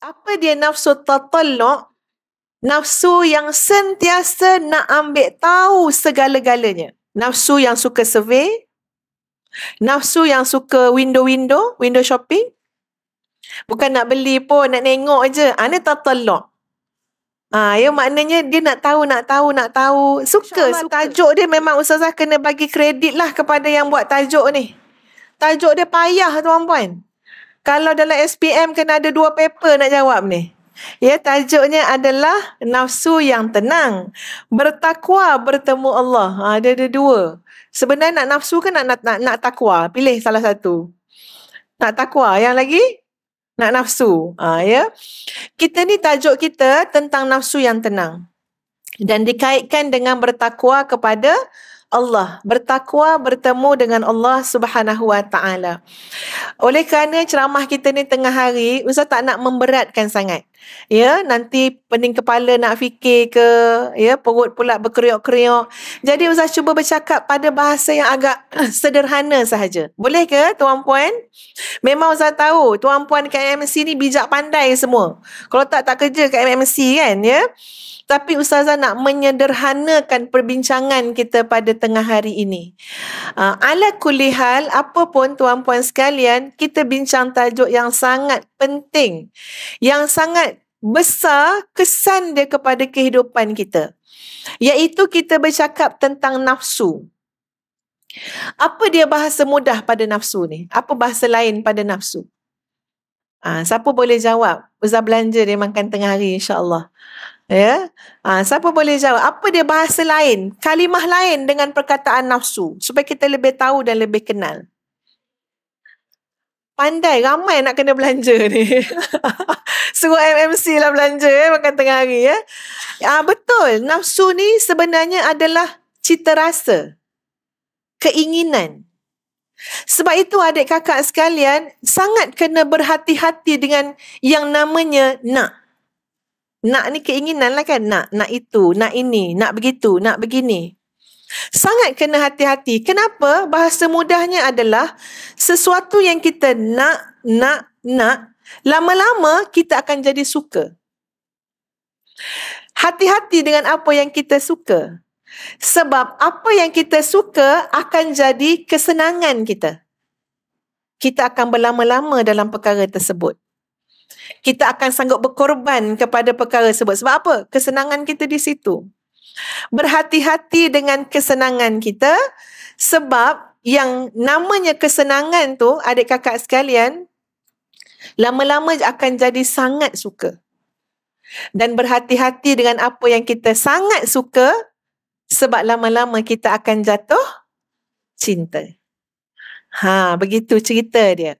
apa dia nafsu tatalluq? Nafsu yang sentiasa nak ambil tahu segala-galanya. Nafsu yang suka survey. Nafsu yang suka window-window, window shopping. Bukan nak beli pun, nak nengok je. Ini ah, tatalluq. Ha, ah, ya maknanya dia nak tahu, nak tahu, nak tahu. Suka, suka. tajuk dia memang Ustazah kena bagi kredit lah kepada yang buat tajuk ni. Tajuk dia payah tuan-puan. Kalau dalam SPM kena ada dua paper nak jawab ni. Ya, tajuknya adalah nafsu yang tenang. Bertakwa bertemu Allah. Ha, dia ada dua. Sebenarnya nak nafsu ke nak, nak, nak, nak takwa? Pilih salah satu. Nak takwa. Yang lagi? Nak nafsu. Ha, ya. Kita ni tajuk kita tentang nafsu yang tenang. Dan dikaitkan dengan bertakwa kepada Allah Allah bertakwa bertemu dengan Allah Subhanahu Wa Taala. Oleh kerana ceramah kita ni tengah hari, usah tak nak memberatkan sangat. Ya, nanti pening kepala nak fikir ke, ya, perut pula berkeriok-keriok. Jadi usah cuba bercakap pada bahasa yang agak sederhana sahaja. Boleh ke tuan puan? Memang usah tahu tuan puan KMC ni bijak pandai semua. Kalau tak tak kerja kat kan, ya. Tapi Ustazah nak menyederhanakan perbincangan kita pada tengah hari ini. Uh, ala kulihal, apapun tuan-puan sekalian, kita bincang tajuk yang sangat penting. Yang sangat besar kesan dia kepada kehidupan kita. Iaitu kita bercakap tentang nafsu. Apa dia bahasa mudah pada nafsu ni? Apa bahasa lain pada nafsu? Ha, siapa boleh jawab? Ustaz belanja dia makan tengah hari insyaAllah. Allah. Ya. Ha, siapa boleh jawab? Apa dia bahasa lain? Kalimah lain dengan perkataan nafsu supaya kita lebih tahu dan lebih kenal. Pandai, ramai nak kena belanja ni. Suruh MMC lah belanja eh, makan tengah hari. Eh. Ya, ha, betul, nafsu ni sebenarnya adalah cita rasa. Keinginan. Sebab itu adik kakak sekalian sangat kena berhati-hati dengan yang namanya nak. Nak ni keinginan lah kan Nak, nak itu, nak ini, nak begitu, nak begini Sangat kena hati-hati Kenapa? Bahasa mudahnya adalah Sesuatu yang kita nak, nak, nak Lama-lama kita akan jadi suka Hati-hati dengan apa yang kita suka Sebab apa yang kita suka akan jadi kesenangan kita kita akan berlama-lama dalam perkara tersebut kita akan sanggup berkorban kepada perkara sebut. Sebab apa? Kesenangan kita di situ. Berhati-hati dengan kesenangan kita sebab yang namanya kesenangan tu adik kakak sekalian lama-lama akan jadi sangat suka. Dan berhati-hati dengan apa yang kita sangat suka sebab lama-lama kita akan jatuh cinta. Ha, begitu cerita dia.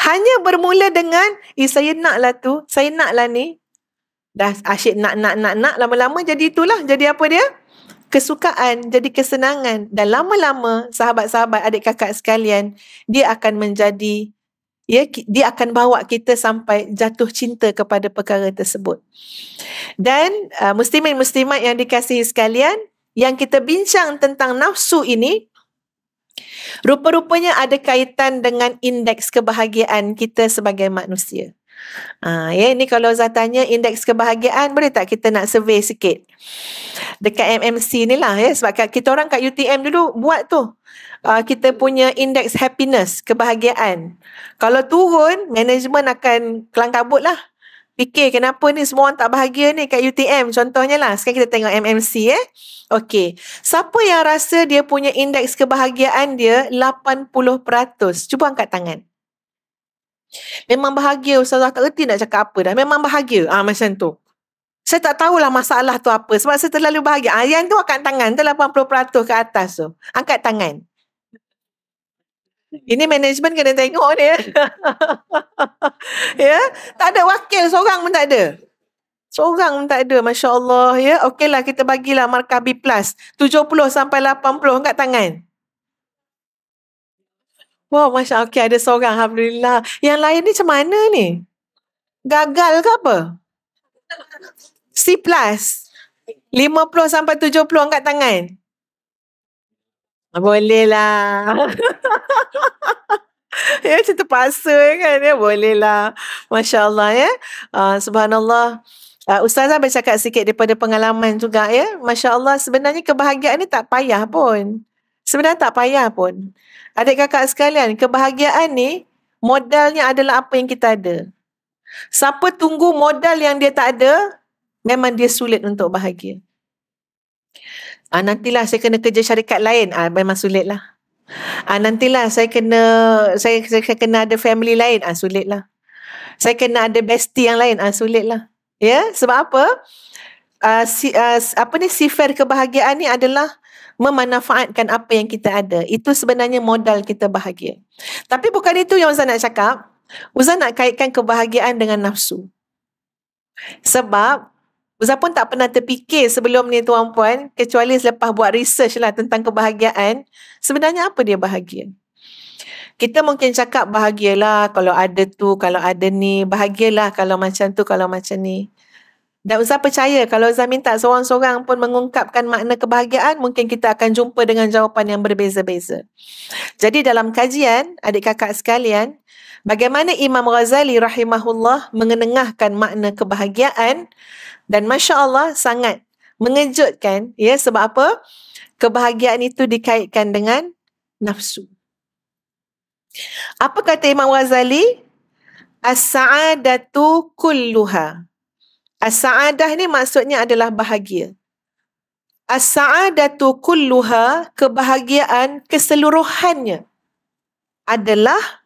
Hanya bermula dengan, eh saya lah tu, saya nak lah ni. Dah asyik nak, nak, nak, nak, lama-lama jadi itulah. Jadi apa dia? Kesukaan, jadi kesenangan. Dan lama-lama sahabat-sahabat, adik kakak sekalian, dia akan menjadi, ya, dia akan bawa kita sampai jatuh cinta kepada perkara tersebut. Dan uh, muslimin-muslimat yang dikasihi sekalian, yang kita bincang tentang nafsu ini, Rupa-rupanya ada kaitan dengan indeks kebahagiaan kita sebagai manusia. Uh, ya, ini kalau Zah tanya indeks kebahagiaan, boleh tak kita nak survey sikit? Dekat MMC ni lah ya, sebab kita orang kat UTM dulu buat tu. Uh, kita punya indeks happiness, kebahagiaan. Kalau turun, management akan kelangkabut lah fikir kenapa ni semua orang tak bahagia ni kat UTM contohnya lah sekarang kita tengok MMC eh Okey, siapa yang rasa dia punya indeks kebahagiaan dia 80% cuba angkat tangan Memang bahagia Ustazah tak reti nak cakap apa dah Memang bahagia ah ha, Macam tu Saya tak tahulah masalah tu apa Sebab saya terlalu bahagia ah ha, Yang tu angkat tangan tu 80% ke atas tu Angkat tangan ini management kena tengok ni. ya, tak ada wakil seorang pun tak ada. Seorang pun tak ada, Masya Allah. Ya? Okeylah, kita bagilah markah B+. 70 sampai 80 kat tangan. Wah, wow, Masya Allah. Okey, ada seorang. Alhamdulillah. Yang lain ni macam mana ni? Gagal ke apa? C+. 50 sampai 70 angkat tangan. Boleh lah. ya macam terpaksa ya kan ya boleh lah Masya Allah ya uh, Subhanallah uh, Ustazah bercakap sikit daripada pengalaman juga ya Masya Allah sebenarnya kebahagiaan ni tak payah pun Sebenarnya tak payah pun Adik kakak sekalian kebahagiaan ni Modalnya adalah apa yang kita ada Siapa tunggu modal yang dia tak ada Memang dia sulit untuk bahagia Ah nantilah saya kena kerja syarikat lain. Ah memang sulitlah. Ah nantilah saya kena saya saya kena ada family lain. Ah sulitlah. Saya kena ada bestie yang lain. Ah sulitlah. Ya, yeah? sebab apa? Ah si ah, apa ni sifar kebahagiaan ni adalah memanfaatkan apa yang kita ada. Itu sebenarnya modal kita bahagia. Tapi bukan itu yang Ustaz nak cakap. Ustaz nak kaitkan kebahagiaan dengan nafsu. Sebab Uzzah pun tak pernah terfikir sebelum ni tuan puan kecuali selepas buat research lah tentang kebahagiaan sebenarnya apa dia bahagia kita mungkin cakap bahagialah kalau ada tu, kalau ada ni, bahagialah kalau macam tu, kalau macam ni. Dan Uzzah percaya kalau Uzzah minta seorang-seorang pun mengungkapkan makna kebahagiaan, mungkin kita akan jumpa dengan jawapan yang berbeza-beza. Jadi dalam kajian, adik kakak sekalian, bagaimana Imam Ghazali rahimahullah mengenengahkan makna kebahagiaan dan masya Allah sangat mengejutkan ya sebab apa kebahagiaan itu dikaitkan dengan nafsu apa kata Imam Ghazali as-sa'adatu kulluha as-sa'adah ni maksudnya adalah bahagia as-sa'adatu kulluha kebahagiaan keseluruhannya adalah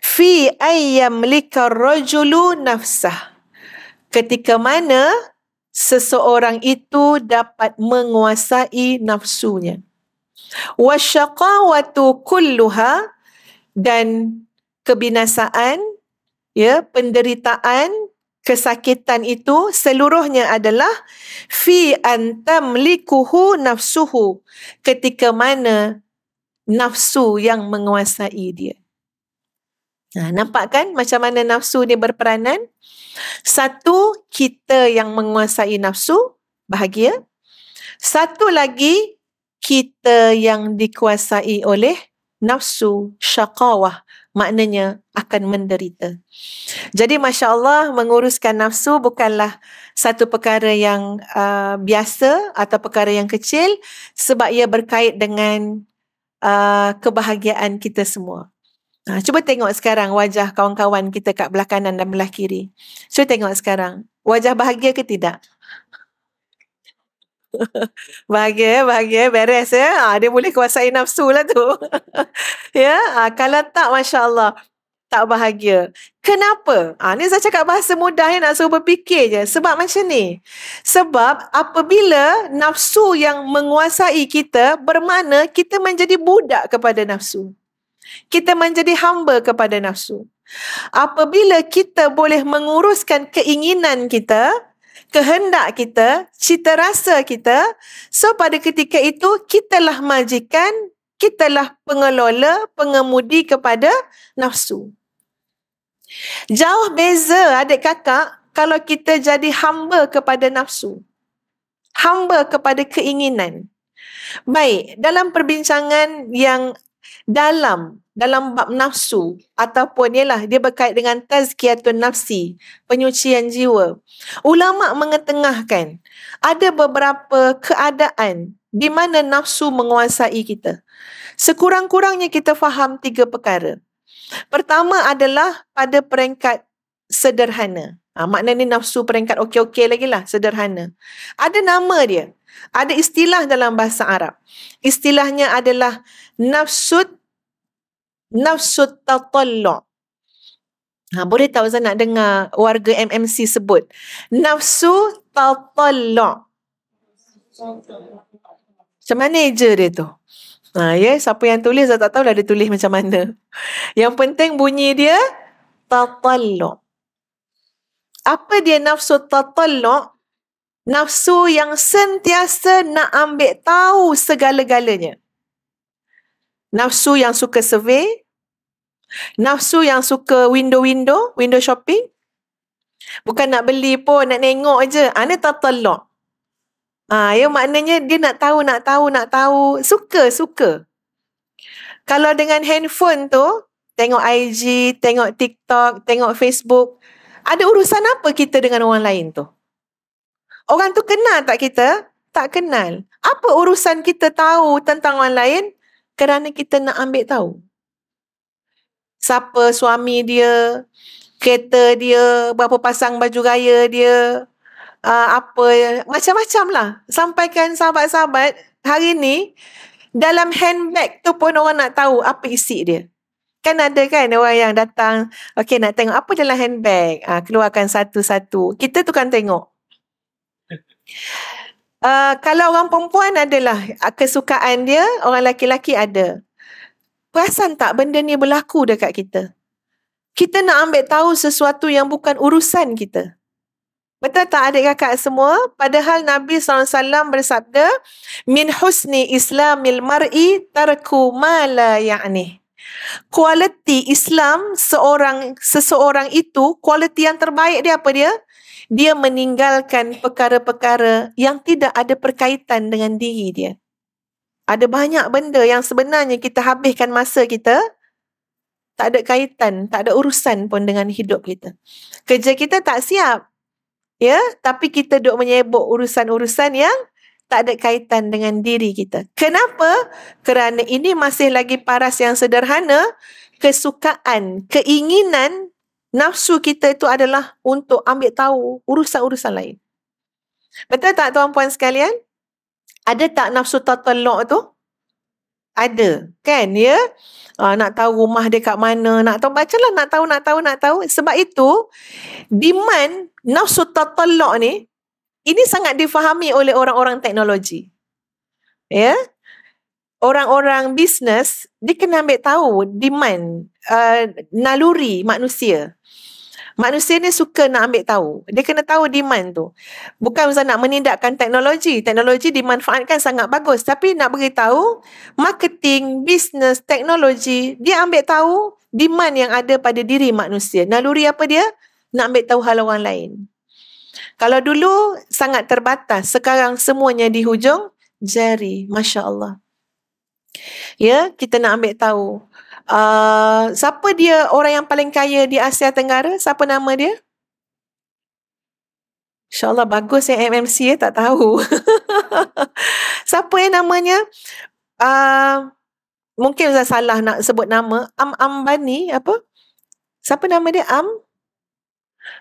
fi ayam lika rojulu nafsah ketika mana seseorang itu dapat menguasai nafsunya watu kulluha dan kebinasaan ya penderitaan kesakitan itu seluruhnya adalah fi antam likuhu nafsuhu ketika mana nafsu yang menguasai dia Ha, nampak kan macam mana nafsu ni berperanan? Satu, kita yang menguasai nafsu, bahagia. Satu lagi, kita yang dikuasai oleh nafsu, syakawah. Maknanya akan menderita. Jadi Masya Allah menguruskan nafsu bukanlah satu perkara yang uh, biasa atau perkara yang kecil sebab ia berkait dengan uh, kebahagiaan kita semua. Ha, cuba tengok sekarang wajah kawan-kawan kita kat belah kanan dan belah kiri. Cuba tengok sekarang. Wajah bahagia ke tidak? bahagia, bahagia, beres ya. Ha, dia boleh kuasai nafsu lah tu. ya, ha, kalau tak Masya Allah, tak bahagia. Kenapa? Ha, ni saya cakap bahasa mudah ya, nak suruh berfikir je. Sebab macam ni. Sebab apabila nafsu yang menguasai kita, bermakna kita menjadi budak kepada nafsu. Kita menjadi hamba kepada nafsu. Apabila kita boleh menguruskan keinginan kita, kehendak kita, cita rasa kita, so pada ketika itu kitalah majikan, kitalah pengelola, pengemudi kepada nafsu. Jauh beza adik kakak kalau kita jadi hamba kepada nafsu. Hamba kepada keinginan. Baik, dalam perbincangan yang dalam dalam bab nafsu ataupun ialah dia berkait dengan tazkiyatun nafsi, penyucian jiwa. Ulama mengetengahkan ada beberapa keadaan di mana nafsu menguasai kita. Sekurang-kurangnya kita faham tiga perkara. Pertama adalah pada peringkat sederhana. Ha, maknanya nafsu peringkat okey-okey lagi lah, sederhana. Ada nama dia. Ada istilah dalam bahasa Arab. Istilahnya adalah nafsu nafsu tatallu' Ha, boleh tak Ustaz nak dengar warga MMC sebut? Nafsu tatallu' Macam mana je dia tu? Ha, ya, yeah. siapa yang tulis, saya tak tahulah dia tulis macam mana. Yang penting bunyi dia, tatallu' Apa dia nafsu tatallu' Nafsu yang sentiasa nak ambil tahu segala-galanya. Nafsu yang suka survey, Nafsu yang suka window-window, window shopping. Bukan nak beli pun, nak tengok je. Ana ah, tak telok. Ah, ya maknanya dia nak tahu, nak tahu, nak tahu. Suka, suka. Kalau dengan handphone tu, tengok IG, tengok TikTok, tengok Facebook. Ada urusan apa kita dengan orang lain tu? Orang tu kenal tak kita? Tak kenal. Apa urusan kita tahu tentang orang lain? Kerana kita nak ambil tahu siapa suami dia, kereta dia, berapa pasang baju raya dia, uh, apa macam-macam lah. Sampaikan sahabat-sahabat hari ni dalam handbag tu pun orang nak tahu apa isi dia. Kan ada kan orang yang datang, okay nak tengok apa dalam handbag, uh, keluarkan satu-satu. Kita tu kan tengok. Uh, kalau orang perempuan adalah ah, kesukaan dia, orang lelaki-lelaki ada. Perasan tak benda ni berlaku dekat kita? Kita nak ambil tahu sesuatu yang bukan urusan kita. Betul tak adik kakak semua? Padahal Nabi SAW bersabda, Min husni islamil mar'i tarku ma la ya'ni. Kualiti Islam seorang seseorang itu, kualiti yang terbaik dia apa dia? Dia meninggalkan perkara-perkara yang tidak ada perkaitan dengan diri dia ada banyak benda yang sebenarnya kita habiskan masa kita tak ada kaitan, tak ada urusan pun dengan hidup kita. Kerja kita tak siap. Ya, tapi kita duk menyebok urusan-urusan yang tak ada kaitan dengan diri kita. Kenapa? Kerana ini masih lagi paras yang sederhana, kesukaan, keinginan nafsu kita itu adalah untuk ambil tahu urusan-urusan lain. Betul tak tuan-puan sekalian? Ada tak nafsu tatalok tu? Ada. Kan, ya? Uh, nak tahu rumah dia kat mana. Nak tahu. macam Bacalah nak tahu, nak tahu, nak tahu. Sebab itu, demand nafsu tatalok ni, ini sangat difahami oleh orang-orang teknologi. Ya? Yeah? Orang-orang bisnes, dia kena ambil tahu demand uh, naluri manusia. Manusia ni suka nak ambil tahu. Dia kena tahu demand tu. Bukan macam nak menindakkan teknologi. Teknologi dimanfaatkan sangat bagus. Tapi nak beritahu, marketing, bisnes, teknologi, dia ambil tahu demand yang ada pada diri manusia. Naluri apa dia? Nak ambil tahu hal orang lain. Kalau dulu sangat terbatas, sekarang semuanya di hujung jari. Masya Allah. Ya, kita nak ambil tahu. Uh, siapa dia orang yang paling kaya di Asia Tenggara? Siapa nama dia? InsyaAllah bagus yang MMC eh, ya, tak tahu. siapa yang namanya? Uh, mungkin saya salah nak sebut nama. Am Ambani apa? Siapa nama dia? Am?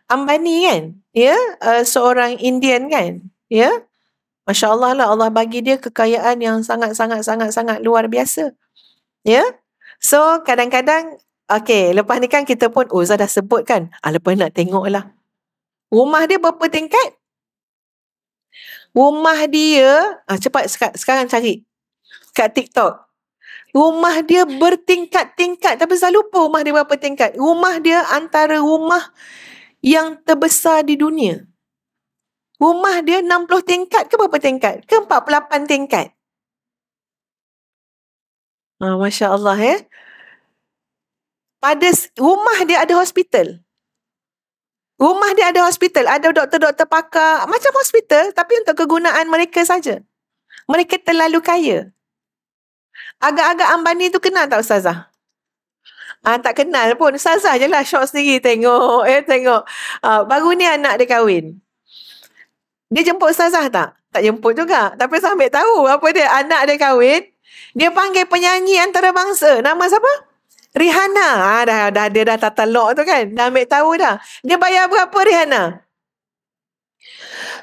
Ambani kan? Ya? Yeah? Uh, seorang Indian kan? Ya? Yeah? Masya lah Allah bagi dia kekayaan yang sangat-sangat-sangat-sangat luar biasa. Ya? Yeah? So kadang-kadang Okay lepas ni kan kita pun Uzzah oh, dah sebut kan ah, Lepas nak tengok lah Rumah dia berapa tingkat? Rumah dia ah, Cepat sekarang cari Kat TikTok Rumah dia bertingkat-tingkat Tapi saya lupa rumah dia berapa tingkat Rumah dia antara rumah Yang terbesar di dunia Rumah dia 60 tingkat ke berapa tingkat? Ke 48 tingkat? Ha, Masya Allah eh. Pada rumah dia ada hospital. Rumah dia ada hospital. Ada doktor-doktor pakar. Macam hospital tapi untuk kegunaan mereka saja. Mereka terlalu kaya. Agak-agak Ambani tu kenal tak Ustazah? Ah ha, tak kenal pun. Ustazah je lah syok sendiri tengok. Eh, tengok. Ha, baru ni anak dia kahwin. Dia jemput Ustazah tak? Tak jemput juga. Tapi saya ambil tahu apa dia. Anak dia kahwin. Dia panggil penyanyi antarabangsa. Nama siapa? Rihanna. Ah, dah, dah, dia dah tata lock tu kan. Dah ambil tahu dah. Dia bayar berapa Rihanna?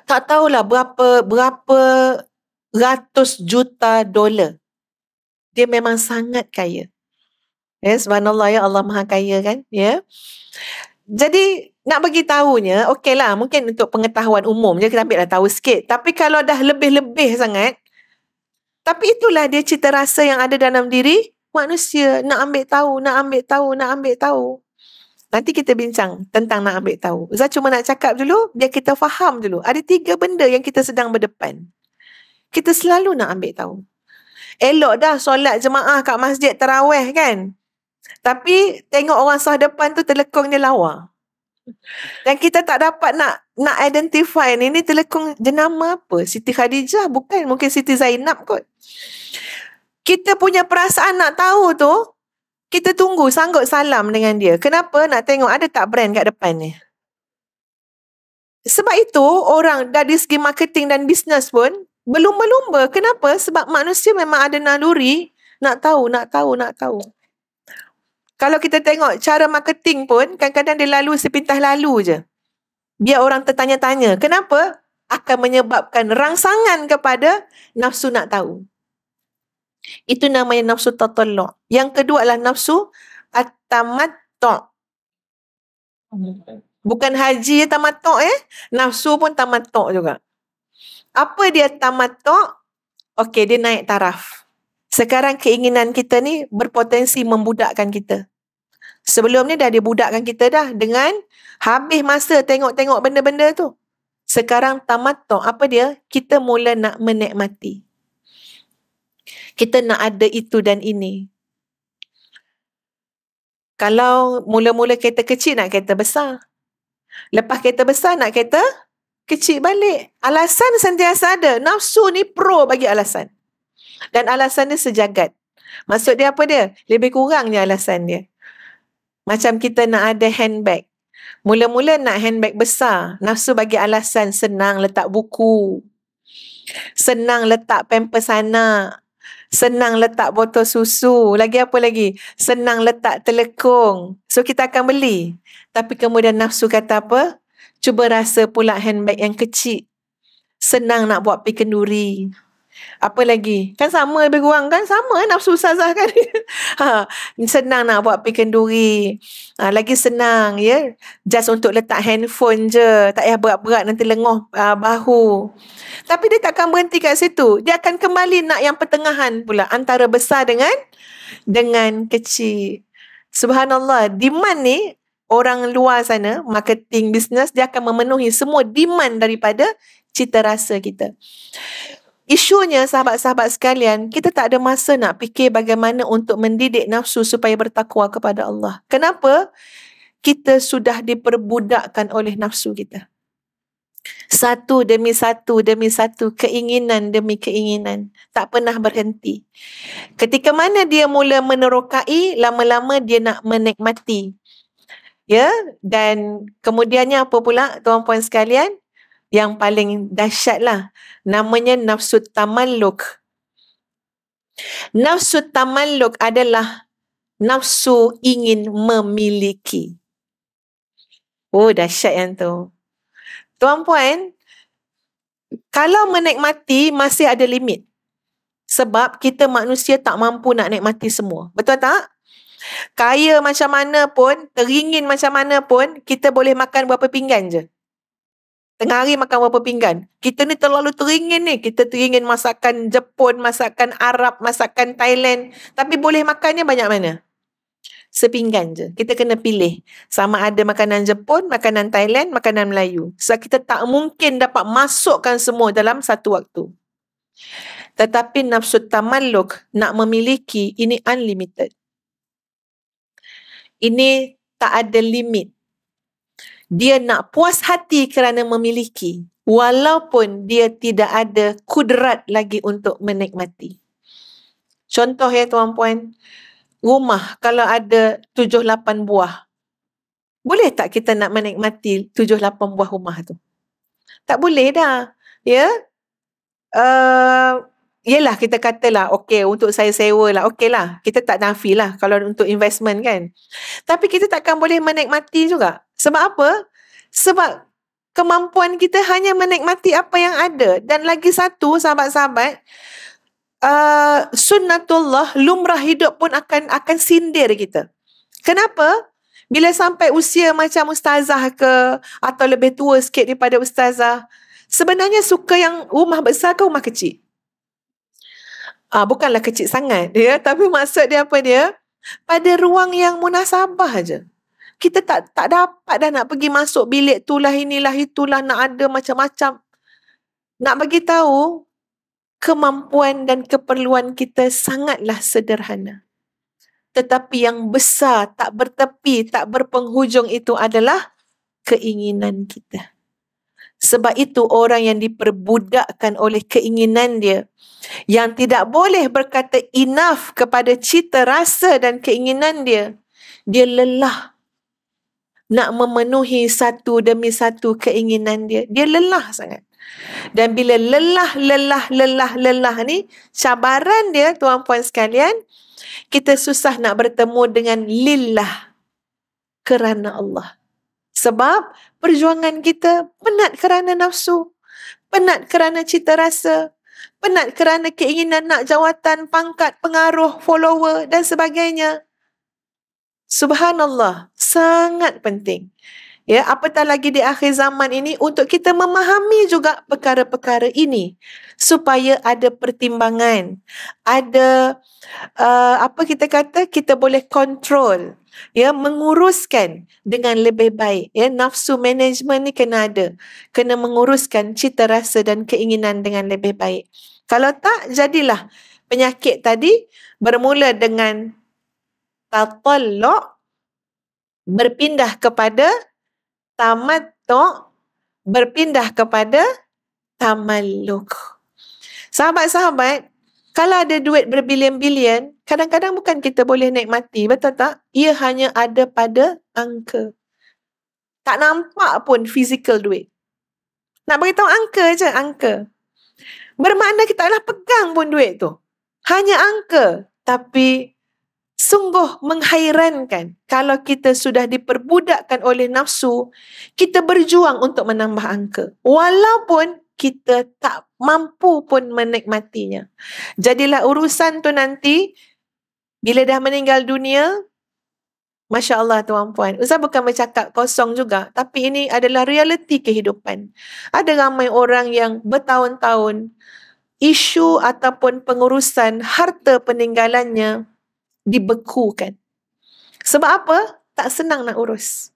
Tak tahulah berapa berapa ratus juta dolar. Dia memang sangat kaya. Ya, subhanallah ya Allah maha kaya kan. Ya. Jadi nak bagi tahunya, okeylah mungkin untuk pengetahuan umum je kita ambil lah tahu sikit. Tapi kalau dah lebih-lebih sangat, tapi itulah dia cita rasa yang ada dalam diri manusia. Nak ambil tahu, nak ambil tahu, nak ambil tahu. Nanti kita bincang tentang nak ambil tahu. Zah cuma nak cakap dulu, biar kita faham dulu. Ada tiga benda yang kita sedang berdepan. Kita selalu nak ambil tahu. Elok dah solat jemaah kat masjid terawih kan. Tapi tengok orang sah depan tu telekongnya lawa. Dan kita tak dapat nak nak identify ni, ni telekung jenama apa? Siti Khadijah bukan, mungkin Siti Zainab kot. Kita punya perasaan nak tahu tu, kita tunggu sanggup salam dengan dia. Kenapa nak tengok ada tak brand kat depan ni? Sebab itu orang dari segi marketing dan bisnes pun belum berlumba. Kenapa? Sebab manusia memang ada naluri nak tahu, nak tahu, nak tahu kalau kita tengok cara marketing pun kadang-kadang dia lalu sepintas lalu je. Biar orang tertanya-tanya kenapa akan menyebabkan rangsangan kepada nafsu nak tahu. Itu namanya nafsu tatallu'. Yang kedua adalah nafsu at-tamattu'. Bukan haji je ya tamattu' eh. Nafsu pun tamattu' juga. Apa dia tamattu'? Okey, dia naik taraf sekarang keinginan kita ni berpotensi membudakkan kita. Sebelum ni dah dibudakkan kita dah dengan habis masa tengok-tengok benda-benda tu. Sekarang tamat tu apa dia? Kita mula nak menikmati. Kita nak ada itu dan ini. Kalau mula-mula kereta kecil nak kereta besar. Lepas kereta besar nak kereta kecil balik. Alasan sentiasa ada. Nafsu ni pro bagi alasan dan alasannya sejagat. Maksud dia apa dia? Lebih kurangnya alasan dia. Macam kita nak ada handbag. Mula-mula nak handbag besar. Nafsu bagi alasan senang letak buku. Senang letak pampers anak. Senang letak botol susu. Lagi apa lagi? Senang letak telekong. So kita akan beli. Tapi kemudian nafsu kata apa? Cuba rasa pula handbag yang kecil. Senang nak buat pikenduri. duri apa lagi kan sama lebih kurang kan sama eh nafsu sazah kan ha, senang nak buat pikenduri ha, lagi senang ya just untuk letak handphone je tak payah berat-berat nanti lenguh uh, ha, bahu tapi dia takkan berhenti kat situ dia akan kembali nak yang pertengahan pula antara besar dengan dengan kecil subhanallah demand ni orang luar sana marketing bisnes dia akan memenuhi semua demand daripada cita rasa kita Isunya sahabat-sahabat sekalian, kita tak ada masa nak fikir bagaimana untuk mendidik nafsu supaya bertakwa kepada Allah. Kenapa? Kita sudah diperbudakkan oleh nafsu kita. Satu demi satu demi satu, keinginan demi keinginan. Tak pernah berhenti. Ketika mana dia mula menerokai, lama-lama dia nak menikmati. Ya, dan kemudiannya apa pula tuan-puan sekalian? yang paling dahsyat lah. Namanya nafsu tamalluk. Nafsu tamalluk adalah nafsu ingin memiliki. Oh dahsyat yang tu. Tuan puan, kalau menikmati masih ada limit. Sebab kita manusia tak mampu nak nikmati semua. Betul tak? Kaya macam mana pun, teringin macam mana pun, kita boleh makan berapa pinggan je. Tengah hari makan berapa pinggan? Kita ni terlalu teringin ni. Kita teringin masakan Jepun, masakan Arab, masakan Thailand. Tapi boleh makannya banyak mana? Sepinggan je. Kita kena pilih. Sama ada makanan Jepun, makanan Thailand, makanan Melayu. Sebab so, kita tak mungkin dapat masukkan semua dalam satu waktu. Tetapi nafsu tamalluk nak memiliki ini unlimited. Ini tak ada limit dia nak puas hati kerana memiliki walaupun dia tidak ada kudrat lagi untuk menikmati. Contoh ya tuan puan, rumah kalau ada 7-8 buah, boleh tak kita nak menikmati 7-8 buah rumah tu? Tak boleh dah. Ya? Uh, Yelah kita katalah okey untuk saya sewa lah okey lah kita tak nafi lah kalau untuk investment kan. Tapi kita takkan boleh menikmati juga. Sebab apa? Sebab kemampuan kita hanya menikmati apa yang ada. Dan lagi satu sahabat-sahabat uh, sunnatullah lumrah hidup pun akan akan sindir kita. Kenapa? Bila sampai usia macam ustazah ke atau lebih tua sikit daripada ustazah, sebenarnya suka yang rumah besar ke rumah kecil? Ah uh, bukanlah kecil sangat ya, tapi maksud dia apa dia? Pada ruang yang munasabah aja. Kita tak tak dapat dah nak pergi masuk bilik itulah inilah itulah nak ada macam-macam. Nak bagi tahu kemampuan dan keperluan kita sangatlah sederhana. Tetapi yang besar, tak bertepi, tak berpenghujung itu adalah keinginan kita. Sebab itu orang yang diperbudakkan oleh keinginan dia yang tidak boleh berkata enough kepada cita rasa dan keinginan dia dia lelah nak memenuhi satu demi satu keinginan dia dia lelah sangat dan bila lelah lelah lelah lelah ni cabaran dia tuan puan sekalian kita susah nak bertemu dengan lillah kerana Allah sebab perjuangan kita penat kerana nafsu, penat kerana cita rasa, penat kerana keinginan nak jawatan, pangkat, pengaruh, follower dan sebagainya. Subhanallah, sangat penting. Ya, apatah lagi di akhir zaman ini untuk kita memahami juga perkara-perkara ini supaya ada pertimbangan, ada uh, apa kita kata kita boleh kontrol ya menguruskan dengan lebih baik ya nafsu management ni kena ada kena menguruskan cita rasa dan keinginan dengan lebih baik kalau tak jadilah penyakit tadi bermula dengan tatallaq berpindah kepada tamattu' berpindah kepada tamalluk sahabat-sahabat kalau ada duit berbilion-bilion, kadang-kadang bukan kita boleh naik mati, betul tak? Ia hanya ada pada angka. Tak nampak pun physical duit. Nak beritahu angka je, angka. Bermakna kita adalah pegang pun duit tu. Hanya angka. Tapi sungguh menghairankan kalau kita sudah diperbudakkan oleh nafsu, kita berjuang untuk menambah angka. Walaupun kita tak mampu pun menikmatinya. Jadilah urusan tu nanti bila dah meninggal dunia, Masya Allah tuan puan. Ustaz bukan bercakap kosong juga. Tapi ini adalah realiti kehidupan. Ada ramai orang yang bertahun-tahun isu ataupun pengurusan harta peninggalannya dibekukan. Sebab apa? Tak senang nak urus.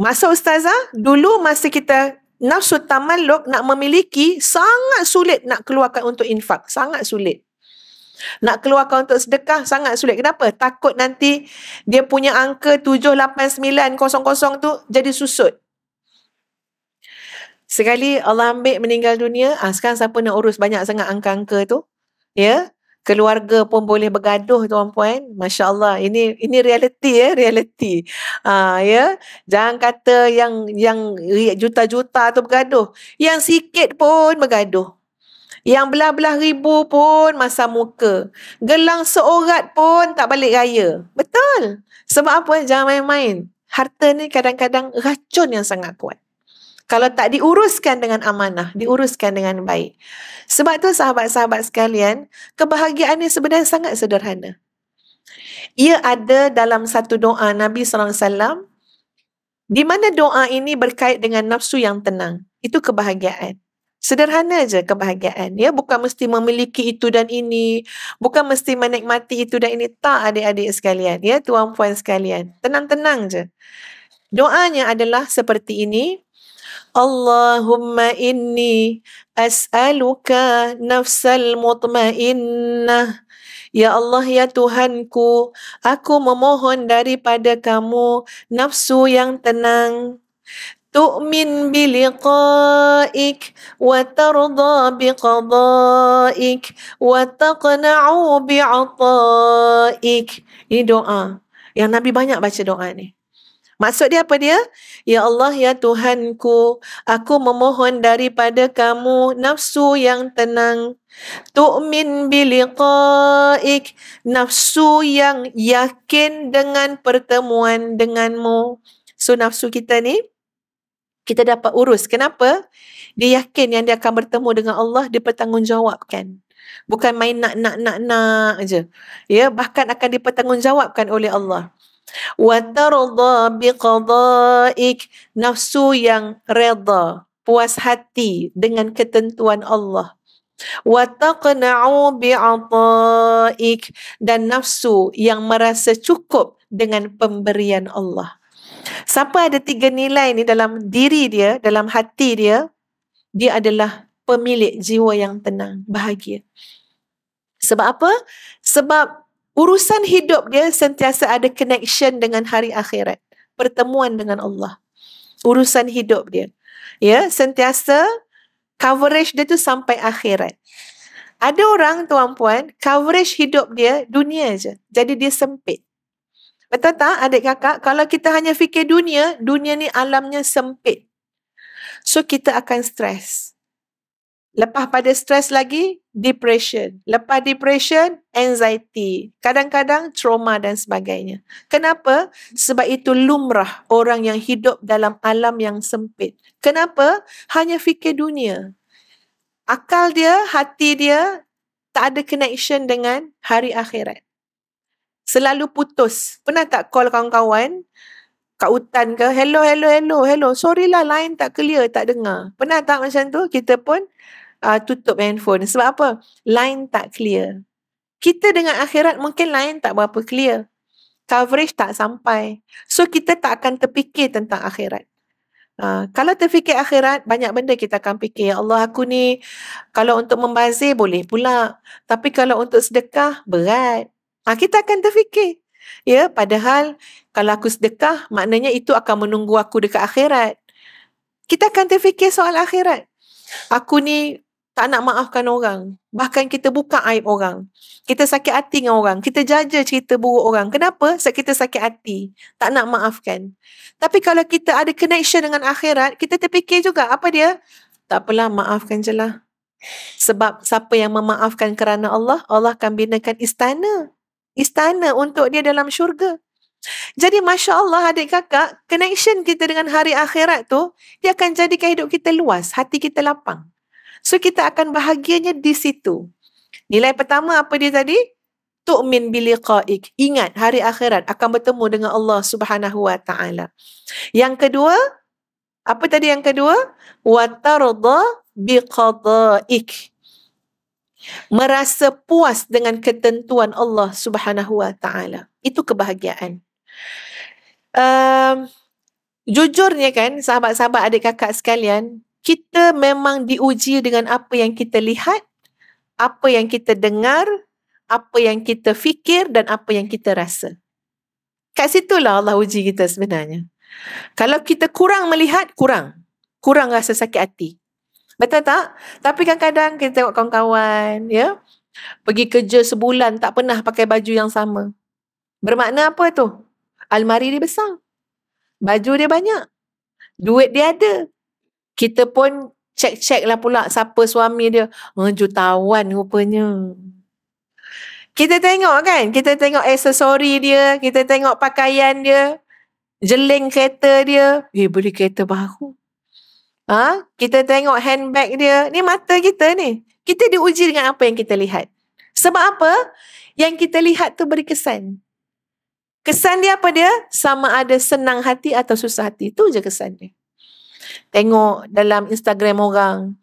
Masa ustazah, dulu masa kita nafsu tamalluk nak memiliki sangat sulit nak keluarkan untuk infak sangat sulit nak keluarkan untuk sedekah sangat sulit kenapa takut nanti dia punya angka 78900 tu jadi susut sekali Allah ambil meninggal dunia ah sekarang siapa nak urus banyak sangat angka-angka tu ya keluarga pun boleh bergaduh tuan-puan. Masya Allah. Ini ini realiti ya, realiti. Ha, ya. Jangan kata yang yang juta-juta tu bergaduh. Yang sikit pun bergaduh. Yang belah-belah ribu pun masa muka. Gelang seorat pun tak balik raya. Betul. Sebab apa? Jangan main-main. Harta ni kadang-kadang racun yang sangat kuat kalau tak diuruskan dengan amanah, diuruskan dengan baik. Sebab tu sahabat-sahabat sekalian, kebahagiaan ni sebenarnya sangat sederhana. Ia ada dalam satu doa Nabi sallallahu alaihi wasallam di mana doa ini berkait dengan nafsu yang tenang. Itu kebahagiaan. Sederhana aja kebahagiaan. Ya, bukan mesti memiliki itu dan ini, bukan mesti menikmati itu dan ini. Tak adik-adik sekalian, ya tuan-puan sekalian. Tenang-tenang je. Doanya adalah seperti ini. Allahumma inni أسألك نفس المطمئنة Ya Allah, Ya Tuhanku, aku memohon daripada kamu nafsu yang tenang. Tu'min biliqaik wa tarda biqadaik wa taqna'u bi'ataik. Ini doa. Yang Nabi banyak baca doa ni. Maksud dia apa dia? Ya Allah, ya Tuhanku, aku memohon daripada kamu nafsu yang tenang. Tu'min biliqa'ik, nafsu yang yakin dengan pertemuan denganmu. So, nafsu kita ni, kita dapat urus. Kenapa? Dia yakin yang dia akan bertemu dengan Allah, dia bertanggungjawabkan. Bukan main nak-nak-nak-nak je. Ya, bahkan akan dipertanggungjawabkan oleh Allah bi بقضائك nafsu yang reda puas hati dengan ketentuan Allah bi بعطائك dan nafsu yang merasa cukup dengan pemberian Allah siapa ada tiga nilai ni dalam diri dia dalam hati dia dia adalah pemilik jiwa yang tenang bahagia sebab apa sebab urusan hidup dia sentiasa ada connection dengan hari akhirat pertemuan dengan Allah urusan hidup dia ya sentiasa coverage dia tu sampai akhirat ada orang tuan puan coverage hidup dia dunia aja jadi dia sempit betul tak adik kakak kalau kita hanya fikir dunia dunia ni alamnya sempit so kita akan stres lepas pada stres lagi depression. Lepas depression, anxiety. Kadang-kadang trauma dan sebagainya. Kenapa? Sebab itu lumrah orang yang hidup dalam alam yang sempit. Kenapa? Hanya fikir dunia. Akal dia, hati dia tak ada connection dengan hari akhirat. Selalu putus. Pernah tak call kawan-kawan kat hutan ke? Hello, hello, hello, hello. Sorry lah, line tak clear, tak dengar. Pernah tak macam tu? Kita pun uh, tutup handphone. Sebab apa? Line tak clear. Kita dengan akhirat mungkin line tak berapa clear. Coverage tak sampai. So kita tak akan terfikir tentang akhirat. Uh, kalau terfikir akhirat, banyak benda kita akan fikir. Ya Allah aku ni, kalau untuk membazir boleh pula. Tapi kalau untuk sedekah, berat. Uh, kita akan terfikir. Ya, padahal kalau aku sedekah, maknanya itu akan menunggu aku dekat akhirat. Kita akan terfikir soal akhirat. Aku ni tak nak maafkan orang. Bahkan kita buka aib orang. Kita sakit hati dengan orang. Kita jaja cerita buruk orang. Kenapa? Sebab kita sakit hati. Tak nak maafkan. Tapi kalau kita ada connection dengan akhirat, kita terfikir juga apa dia? Tak apalah, maafkan je lah. Sebab siapa yang memaafkan kerana Allah, Allah akan binakan istana. Istana untuk dia dalam syurga. Jadi Masya Allah adik kakak, connection kita dengan hari akhirat tu, dia akan jadikan hidup kita luas, hati kita lapang. So kita akan bahagianya di situ. Nilai pertama apa dia tadi? Tu'min bil liqa'ik. Ingat hari akhirat akan bertemu dengan Allah Subhanahu wa taala. Yang kedua, apa tadi yang kedua? Wa tarda bi Merasa puas dengan ketentuan Allah Subhanahu wa taala. Itu kebahagiaan. Um, jujurnya kan sahabat-sahabat adik kakak sekalian kita memang diuji dengan apa yang kita lihat, apa yang kita dengar, apa yang kita fikir dan apa yang kita rasa. Kat situlah Allah uji kita sebenarnya. Kalau kita kurang melihat, kurang. Kurang rasa sakit hati. Betul tak? Tapi kadang-kadang kita tengok kawan-kawan, ya. Pergi kerja sebulan tak pernah pakai baju yang sama. Bermakna apa tu? Almari dia besar. Baju dia banyak. Duit dia ada kita pun cek-cek lah pula siapa suami dia. Oh, jutawan rupanya. Kita tengok kan, kita tengok aksesori dia, kita tengok pakaian dia, jeling kereta dia, eh beli kereta baru. Ha? Kita tengok handbag dia, ni mata kita ni. Kita diuji dengan apa yang kita lihat. Sebab apa? Yang kita lihat tu beri kesan. Kesan dia apa dia? Sama ada senang hati atau susah hati. Itu je kesannya. dia tengok dalam Instagram orang.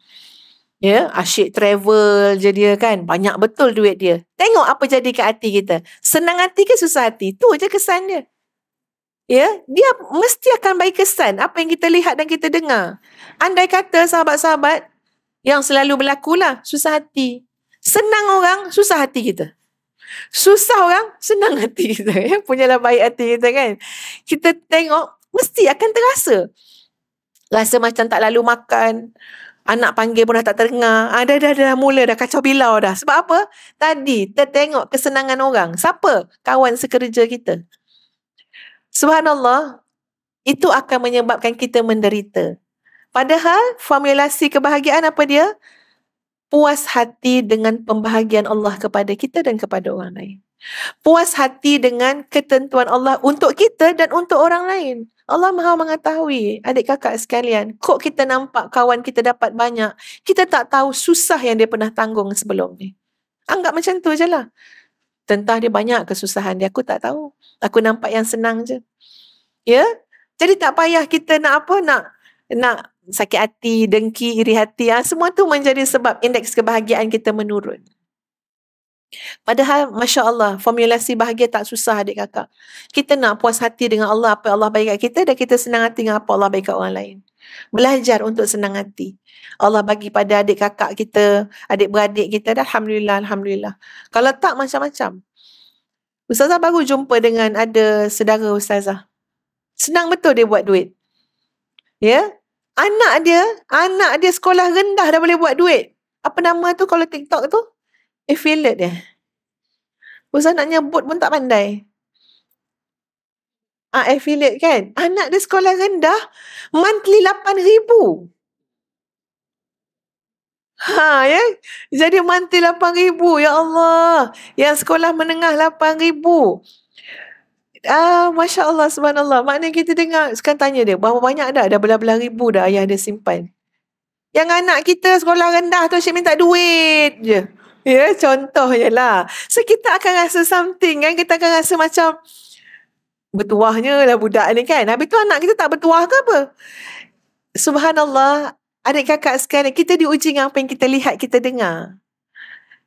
Ya, yeah, asyik travel je dia kan. Banyak betul duit dia. Tengok apa jadi ke hati kita. Senang hati ke susah hati? Tu je kesan dia. Ya, yeah, dia mesti akan baik kesan apa yang kita lihat dan kita dengar. Andai kata sahabat-sahabat yang selalu berlaku lah susah hati. Senang orang, susah hati kita. Susah orang, senang hati kita. Ya? Punyalah baik hati kita kan. Kita tengok, mesti akan terasa. Rasa macam tak lalu makan. Anak panggil pun dah tak terengah. Ha, dah, dah, dah, dah mula dah kacau bilau dah. Sebab apa? Tadi tertengok kesenangan orang. Siapa? Kawan sekerja kita. Subhanallah, itu akan menyebabkan kita menderita. Padahal formulasi kebahagiaan apa dia? Puas hati dengan pembahagian Allah kepada kita dan kepada orang lain. Puas hati dengan ketentuan Allah untuk kita dan untuk orang lain. Allah Maha mengetahui adik kakak sekalian, kok kita nampak kawan kita dapat banyak, kita tak tahu susah yang dia pernah tanggung sebelum ni. Anggap macam tu je lah. Tentah dia banyak kesusahan dia, aku tak tahu. Aku nampak yang senang je. Ya? Jadi tak payah kita nak apa, nak nak sakit hati, dengki, iri hati. Ha? Semua tu menjadi sebab indeks kebahagiaan kita menurun. Padahal Masya Allah Formulasi bahagia tak susah adik kakak Kita nak puas hati dengan Allah Apa Allah baik kat kita Dan kita senang hati dengan apa Allah baik kat orang lain Belajar untuk senang hati Allah bagi pada adik kakak kita Adik-beradik kita dah Alhamdulillah Alhamdulillah Kalau tak macam-macam Ustazah baru jumpa dengan ada Sedara Ustazah Senang betul dia buat duit Ya yeah? Anak dia Anak dia sekolah rendah dah boleh buat duit Apa nama tu kalau TikTok tu Eh, affiliate dia. Ustaz nak nyebut pun tak pandai. Ah, eh, affiliate kan? Anak dia sekolah rendah, monthly RM8,000. Ha, ya? Jadi monthly RM8,000, ya Allah. Yang sekolah menengah RM8,000. Ah, Masya Allah, subhanallah. Maknanya kita dengar, sekarang tanya dia, berapa banyak dah? Dah belah-belah ribu dah ayah dia simpan. Yang anak kita sekolah rendah tu, Syekh minta duit je. Ya, yeah, contohnya lah. So, kita akan rasa something kan. Kita akan rasa macam bertuahnya lah budak ni kan. Habis tu anak kita tak bertuah ke apa? Subhanallah, adik kakak sekarang kita diuji dengan apa yang kita lihat, kita dengar.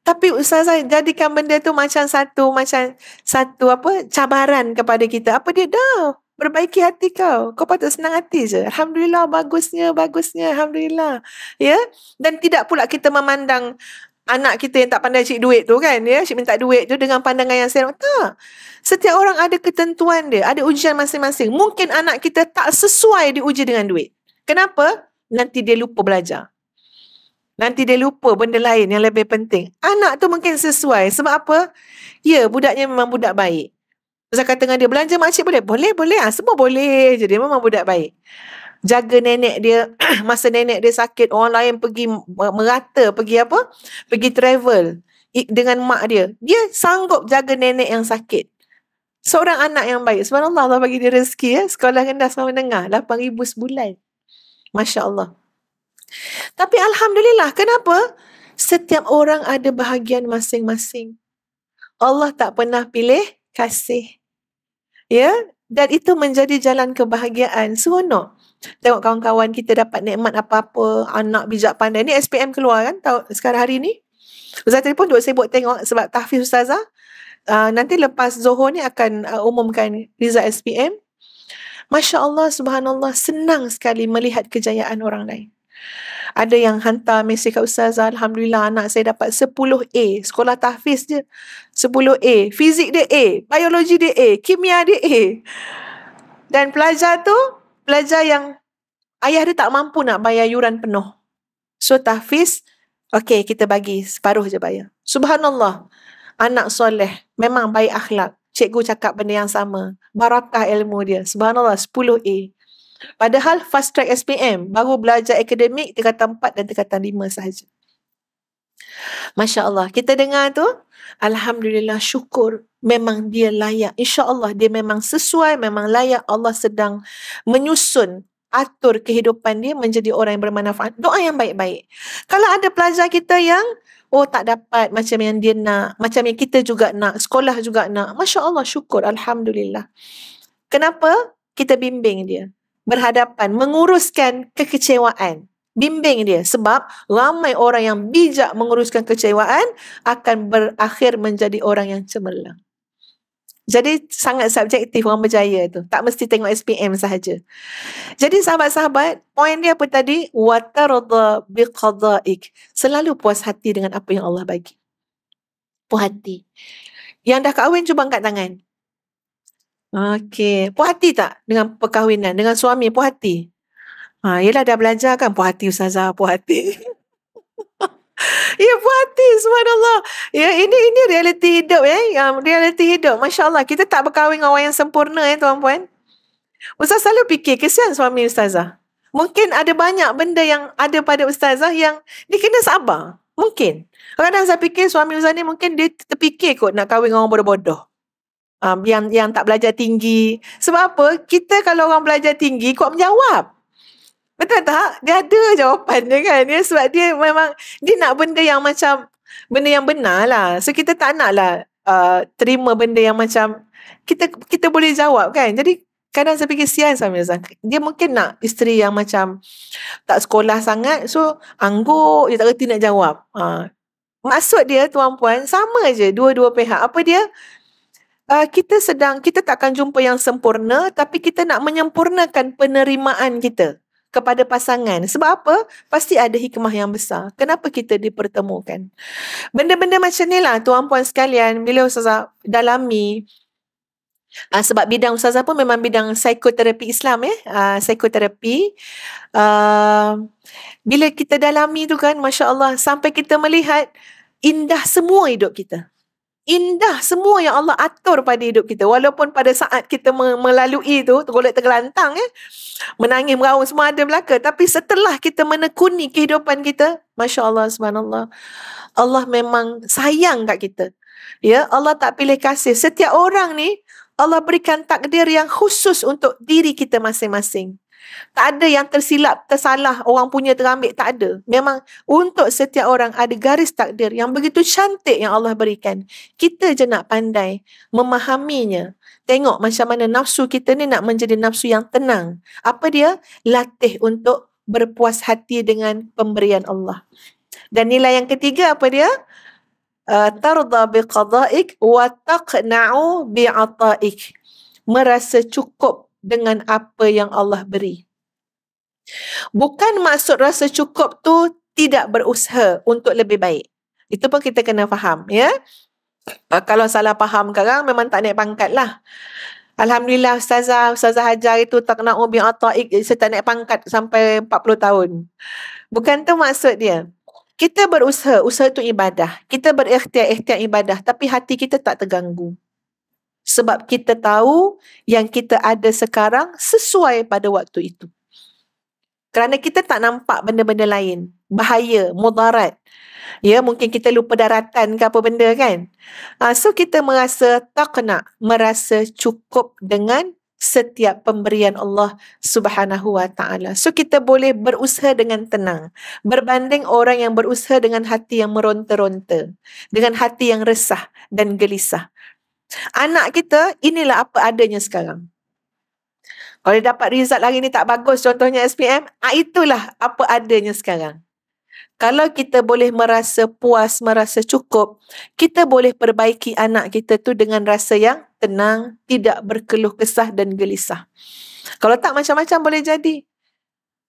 Tapi ustazah jadikan benda tu macam satu, macam satu apa, cabaran kepada kita. Apa dia dah? Perbaiki hati kau. Kau patut senang hati je. Alhamdulillah, bagusnya, bagusnya. Alhamdulillah. Ya? Dan tidak pula kita memandang anak kita yang tak pandai cik duit tu kan ya cik minta duit tu dengan pandangan yang serong. tak setiap orang ada ketentuan dia ada ujian masing-masing mungkin anak kita tak sesuai diuji dengan duit kenapa nanti dia lupa belajar Nanti dia lupa benda lain yang lebih penting. Anak tu mungkin sesuai. Sebab apa? Ya, budaknya memang budak baik. Ustaz kata dengan dia, belanja makcik boleh? Boleh, boleh. Ha, semua boleh Jadi memang budak baik jaga nenek dia masa nenek dia sakit orang lain pergi merata pergi apa pergi travel dengan mak dia dia sanggup jaga nenek yang sakit seorang anak yang baik subhanallah Allah bagi dia rezeki ya sekolah rendah sekolah menengah 8000 sebulan masya-Allah tapi alhamdulillah kenapa setiap orang ada bahagian masing-masing Allah tak pernah pilih kasih ya dan itu menjadi jalan kebahagiaan seronok so, tengok kawan-kawan kita dapat nikmat apa-apa anak bijak pandai ni SPM keluar kan tahu sekarang hari ni Ustaz tadi pun duk sibuk tengok sebab tahfiz ustazah uh, nanti lepas Zohor ni akan uh, umumkan result SPM Masya Allah subhanallah senang sekali melihat kejayaan orang lain ada yang hantar mesej kat ustazah alhamdulillah anak saya dapat 10 A sekolah tahfiz dia 10 A fizik dia A biologi dia A kimia dia A dan pelajar tu pelajar yang ayah dia tak mampu nak bayar yuran penuh. So tahfiz, okay kita bagi separuh je bayar. Subhanallah, anak soleh, memang baik akhlak. Cikgu cakap benda yang sama. Barakah ilmu dia. Subhanallah, 10A. Padahal fast track SPM, baru belajar akademik tingkatan 4 dan tingkatan 5 sahaja. Masya Allah, kita dengar tu, Alhamdulillah syukur memang dia layak. insya Allah dia memang sesuai, memang layak. Allah sedang menyusun atur kehidupan dia menjadi orang yang bermanfaat. Doa yang baik-baik. Kalau ada pelajar kita yang oh tak dapat macam yang dia nak, macam yang kita juga nak, sekolah juga nak. Masya Allah syukur, Alhamdulillah. Kenapa? Kita bimbing dia. Berhadapan, menguruskan kekecewaan. Bimbing dia sebab ramai orang yang bijak menguruskan kecewaan akan berakhir menjadi orang yang cemerlang. Jadi sangat subjektif orang berjaya tu. Tak mesti tengok SPM sahaja. Jadi sahabat-sahabat, poin dia apa tadi? Watarada biqadaik. Selalu puas hati dengan apa yang Allah bagi. Puas hati. Yang dah kahwin cuba angkat tangan. Okey. Puas hati tak dengan perkahwinan? Dengan suami puas hati? Ha, yelah dah belajar kan puas hati Ustazah, puas hati. Ya berhati subhanallah. Ya ini ini realiti hidup eh. Ya, realiti hidup. Masya Allah kita tak berkahwin dengan orang yang sempurna eh tuan puan. Ustaz selalu fikir kesian suami ustazah. Mungkin ada banyak benda yang ada pada ustazah yang dia kena sabar. Mungkin. Kadang-kadang saya fikir suami ustazah ni mungkin dia terfikir kot nak kahwin dengan orang bodoh-bodoh. Um, yang yang tak belajar tinggi. Sebab apa? Kita kalau orang belajar tinggi kuat menjawab. Betul tak? Dia ada jawapan dia kan. Dia sebab dia memang dia nak benda yang macam benda yang benar lah. So kita tak nak lah uh, terima benda yang macam kita kita boleh jawab kan. Jadi kadang saya fikir sian sama Mirza. Dia mungkin nak isteri yang macam tak sekolah sangat. So angguk dia tak kerti nak jawab. Uh, maksud dia tuan-puan sama je dua-dua pihak. Apa dia? Uh, kita sedang, kita takkan jumpa yang sempurna tapi kita nak menyempurnakan penerimaan kita kepada pasangan. Sebab apa? Pasti ada hikmah yang besar. Kenapa kita dipertemukan? Benda-benda macam ni lah tuan-puan sekalian. Bila Ustazah dalami Uh, sebab bidang ustazah pun memang bidang psikoterapi Islam ya eh? uh, psikoterapi uh, bila kita dalami tu kan masya-Allah sampai kita melihat indah semua hidup kita indah semua yang Allah atur pada hidup kita walaupun pada saat kita melalui itu tergolek tergelantang eh menangis meraung semua ada belaka tapi setelah kita menekuni kehidupan kita masya-Allah subhanallah Allah memang sayang kat kita ya Allah tak pilih kasih setiap orang ni Allah berikan takdir yang khusus untuk diri kita masing-masing tak ada yang tersilap, tersalah orang punya terambil, tak ada. Memang untuk setiap orang ada garis takdir yang begitu cantik yang Allah berikan. Kita je nak pandai memahaminya. Tengok macam mana nafsu kita ni nak menjadi nafsu yang tenang. Apa dia? Latih untuk berpuas hati dengan pemberian Allah. Dan nilai yang ketiga apa dia? Uh, tarda biqadaik wa taqna'u bi'ata'ik. Merasa cukup dengan apa yang Allah beri. Bukan maksud rasa cukup tu tidak berusaha untuk lebih baik. Itu pun kita kena faham, ya. Ah, kalau salah faham sekarang memang tak naik pangkat lah. Alhamdulillah Ustazah, Ustazah Hajar itu tak nak ubi ataik, eh, saya tak naik pangkat sampai 40 tahun. Bukan tu maksud dia. Kita berusaha, usaha itu ibadah. Kita berikhtiar-ikhtiar ibadah tapi hati kita tak terganggu sebab kita tahu yang kita ada sekarang sesuai pada waktu itu. Kerana kita tak nampak benda-benda lain, bahaya, mudarat. Ya, mungkin kita lupa daratan ke apa benda kan. Ha, so kita merasa tak kena, merasa cukup dengan setiap pemberian Allah Subhanahu Wa Taala. So kita boleh berusaha dengan tenang berbanding orang yang berusaha dengan hati yang meronta-ronta, dengan hati yang resah dan gelisah. Anak kita inilah apa adanya sekarang. Kalau dia dapat result hari ni tak bagus contohnya SPM, ah, itulah apa adanya sekarang. Kalau kita boleh merasa puas, merasa cukup, kita boleh perbaiki anak kita tu dengan rasa yang tenang, tidak berkeluh kesah dan gelisah. Kalau tak macam-macam boleh jadi.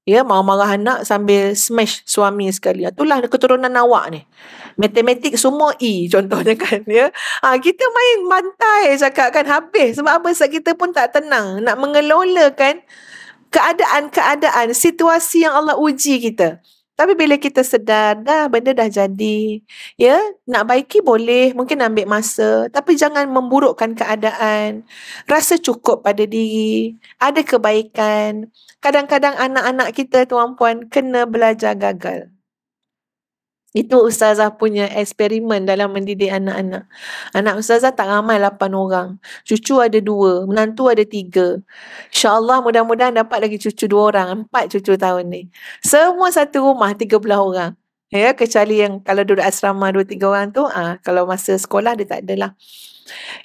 Ya, marah-marah anak sambil smash suami sekali. Ah, itulah keturunan awak ni. Matematik semua E contohnya kan. Ya. Ha, kita main bantai cakap kan habis. Sebab apa? Sebab kita pun tak tenang. Nak mengelola kan keadaan-keadaan, situasi yang Allah uji kita. Tapi bila kita sedar, dah benda dah jadi. Ya, nak baiki boleh, mungkin ambil masa. Tapi jangan memburukkan keadaan. Rasa cukup pada diri. Ada kebaikan kadang-kadang anak-anak kita tuan puan kena belajar gagal. Itu ustazah punya eksperimen dalam mendidik anak-anak. Anak ustazah tak ramai 8 orang. Cucu ada 2, menantu ada 3. InsyaAllah mudah-mudahan dapat lagi cucu 2 orang, 4 cucu tahun ni. Semua satu rumah 13 orang. Ya, kecuali yang kalau duduk asrama 2-3 orang tu, ah ha, kalau masa sekolah dia tak adalah.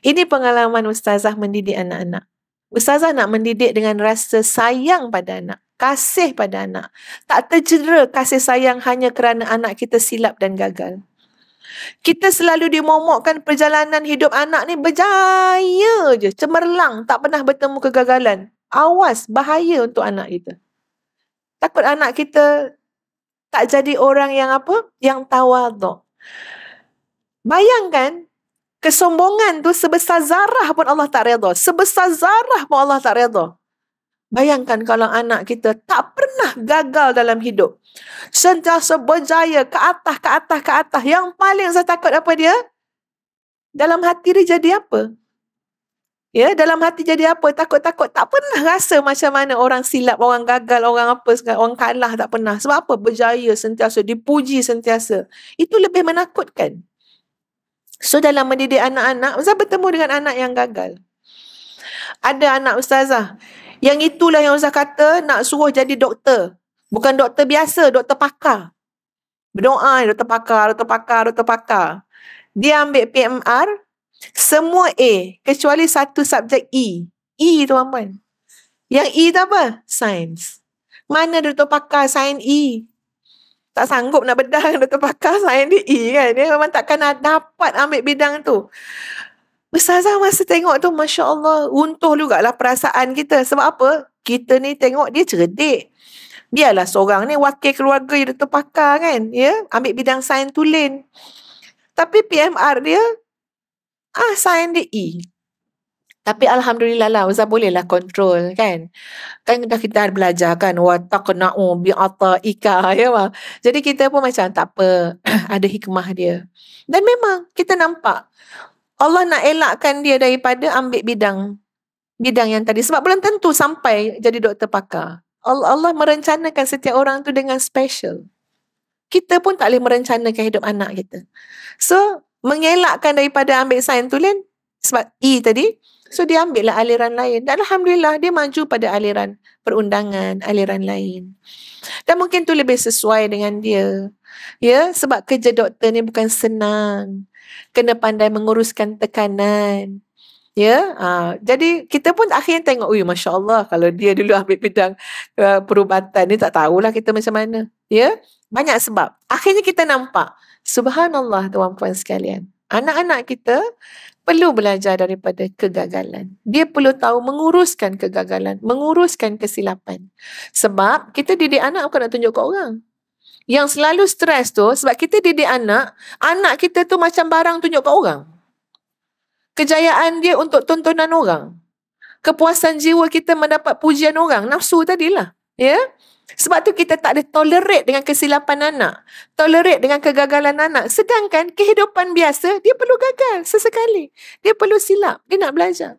Ini pengalaman ustazah mendidik anak-anak. Ustazah nak mendidik dengan rasa sayang pada anak, kasih pada anak. Tak tercedera kasih sayang hanya kerana anak kita silap dan gagal. Kita selalu dimomokkan perjalanan hidup anak ni berjaya je, cemerlang, tak pernah bertemu kegagalan. Awas, bahaya untuk anak kita. Takut anak kita tak jadi orang yang apa? Yang tawaduk. Bayangkan Kesombongan tu sebesar zarah pun Allah tak redha. Sebesar zarah pun Allah tak redha. Bayangkan kalau anak kita tak pernah gagal dalam hidup. Sentiasa berjaya ke atas, ke atas, ke atas. Yang paling saya takut apa dia? Dalam hati dia jadi apa? Ya, dalam hati jadi apa? Takut-takut tak pernah rasa macam mana orang silap, orang gagal, orang apa, orang kalah tak pernah. Sebab apa? Berjaya sentiasa, dipuji sentiasa. Itu lebih menakutkan. So dalam mendidik anak-anak, Ustazah bertemu dengan anak yang gagal. Ada anak Ustazah. Yang itulah yang Ustazah kata nak suruh jadi doktor. Bukan doktor biasa, doktor pakar. Berdoa, doktor pakar, doktor pakar, doktor pakar. Dia ambil PMR, semua A, kecuali satu subjek E. E tu apa? Yang E tu apa? Sains. Mana doktor pakar sains E? tak sanggup nak bedah dengan doktor pakar sains DE eh, kan. Dia memang takkan dapat ambil bidang tu. Ustazah masa tengok tu, Masya Allah, untuh juga lah perasaan kita. Sebab apa? Kita ni tengok dia cerdik. Biarlah seorang ni wakil keluarga yang doktor pakar kan. Ya? Ambil bidang sains tulen. Tapi PMR dia, ah sains DE. Tapi Alhamdulillah lah Ustaz boleh lah control kan Kan dah kita belajar kan Wataqna'u bi'ata'ika ya ma? Jadi kita pun macam tak apa Ada hikmah dia Dan memang kita nampak Allah nak elakkan dia daripada ambil bidang Bidang yang tadi Sebab belum tentu sampai jadi doktor pakar Allah, Allah merencanakan setiap orang tu dengan special Kita pun tak boleh merencanakan hidup anak kita So mengelakkan daripada ambil sains tu lain sebab E tadi So dia ambil lah aliran lain. Dan Alhamdulillah dia maju pada aliran perundangan, aliran lain. Dan mungkin tu lebih sesuai dengan dia. Ya, sebab kerja doktor ni bukan senang. Kena pandai menguruskan tekanan. Ya, uh, jadi kita pun akhirnya tengok, ui Masya Allah kalau dia dulu ambil bidang uh, perubatan ni tak tahulah kita macam mana. Ya, banyak sebab. Akhirnya kita nampak, subhanallah tuan-puan sekalian. Anak-anak kita perlu belajar daripada kegagalan. Dia perlu tahu menguruskan kegagalan, menguruskan kesilapan. Sebab kita didik anak bukan nak tunjuk ke orang. Yang selalu stres tu sebab kita didik anak, anak kita tu macam barang tunjuk ke orang. Kejayaan dia untuk tontonan orang. Kepuasan jiwa kita mendapat pujian orang, nafsu tadilah. Ya? Yeah? Sebab tu kita tak ada tolerate dengan kesilapan anak. Tolerate dengan kegagalan anak. Sedangkan kehidupan biasa, dia perlu gagal sesekali. Dia perlu silap. Dia nak belajar.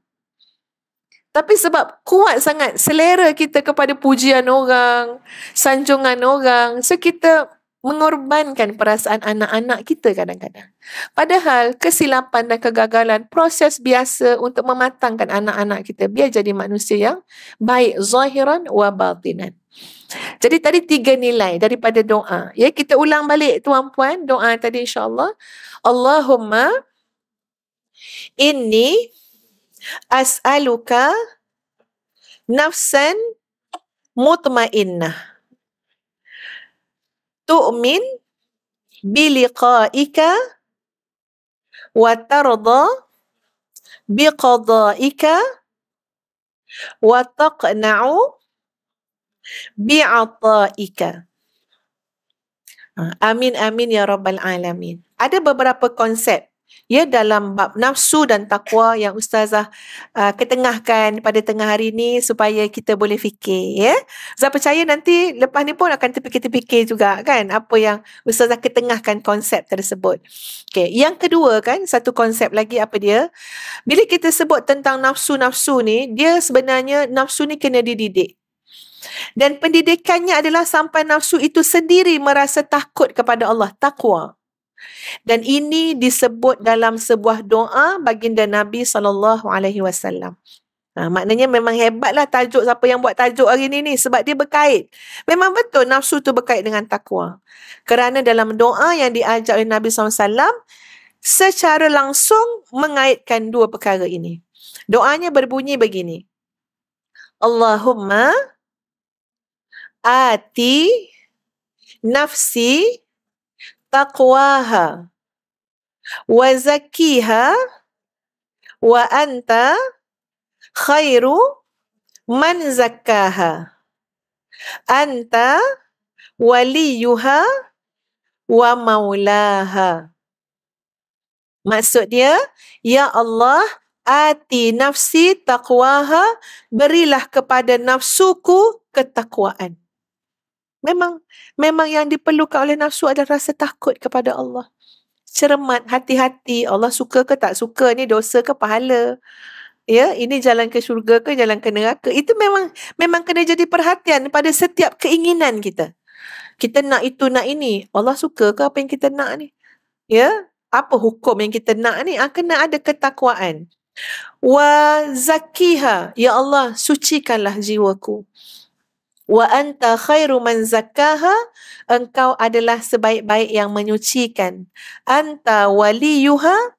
Tapi sebab kuat sangat selera kita kepada pujian orang, sanjungan orang. So kita mengorbankan perasaan anak-anak kita kadang-kadang. Padahal kesilapan dan kegagalan proses biasa untuk mematangkan anak-anak kita biar jadi manusia yang baik zahiran wa batinan. Jadi tadi tiga nilai daripada doa. Ya kita ulang balik tuan-puan doa tadi insya-Allah. Allahumma inni as'aluka nafsan mutmainnah tu'min biliqaika wa tarda biqadaika wa taqna'u bi'ata'ika. Amin amin ya rabbal alamin. Ada beberapa konsep ya dalam bab nafsu dan takwa yang ustazah uh, ketengahkan pada tengah hari ini supaya kita boleh fikir ya. Saya percaya nanti lepas ni pun akan terfikir-fikir juga kan apa yang ustazah ketengahkan konsep tersebut. Okey, yang kedua kan satu konsep lagi apa dia? Bila kita sebut tentang nafsu-nafsu ni, dia sebenarnya nafsu ni kena dididik. Dan pendidikannya adalah sampai nafsu itu sendiri merasa takut kepada Allah, takwa. Dan ini disebut dalam sebuah doa baginda Nabi saw. Ha, maknanya memang hebatlah tajuk siapa yang buat tajuk hari ini ni sebab dia berkait. Memang betul nafsu tu berkait dengan takwa. Kerana dalam doa yang diajak oleh Nabi SAW secara langsung mengaitkan dua perkara ini. Doanya berbunyi begini. Allahumma ati nafsi taqwaha wa zakkiha wa anta khairu man zakkaha anta waliyuha wa maulaha maksud dia ya Allah ati nafsi taqwaha berilah kepada nafsuku ketakwaan Memang memang yang diperlukan oleh nafsu adalah rasa takut kepada Allah. Cermat, hati-hati. Allah suka ke tak suka ni dosa ke pahala. Ya, ini jalan ke syurga ke jalan ke neraka. Itu memang memang kena jadi perhatian pada setiap keinginan kita. Kita nak itu, nak ini. Allah suka ke apa yang kita nak ni? Ya, apa hukum yang kita nak ni? Ha, kena ada ketakwaan. Wa zakiha, ya Allah, sucikanlah jiwaku wa anta khairu man zakkaha engkau adalah sebaik-baik yang menyucikan anta waliyuha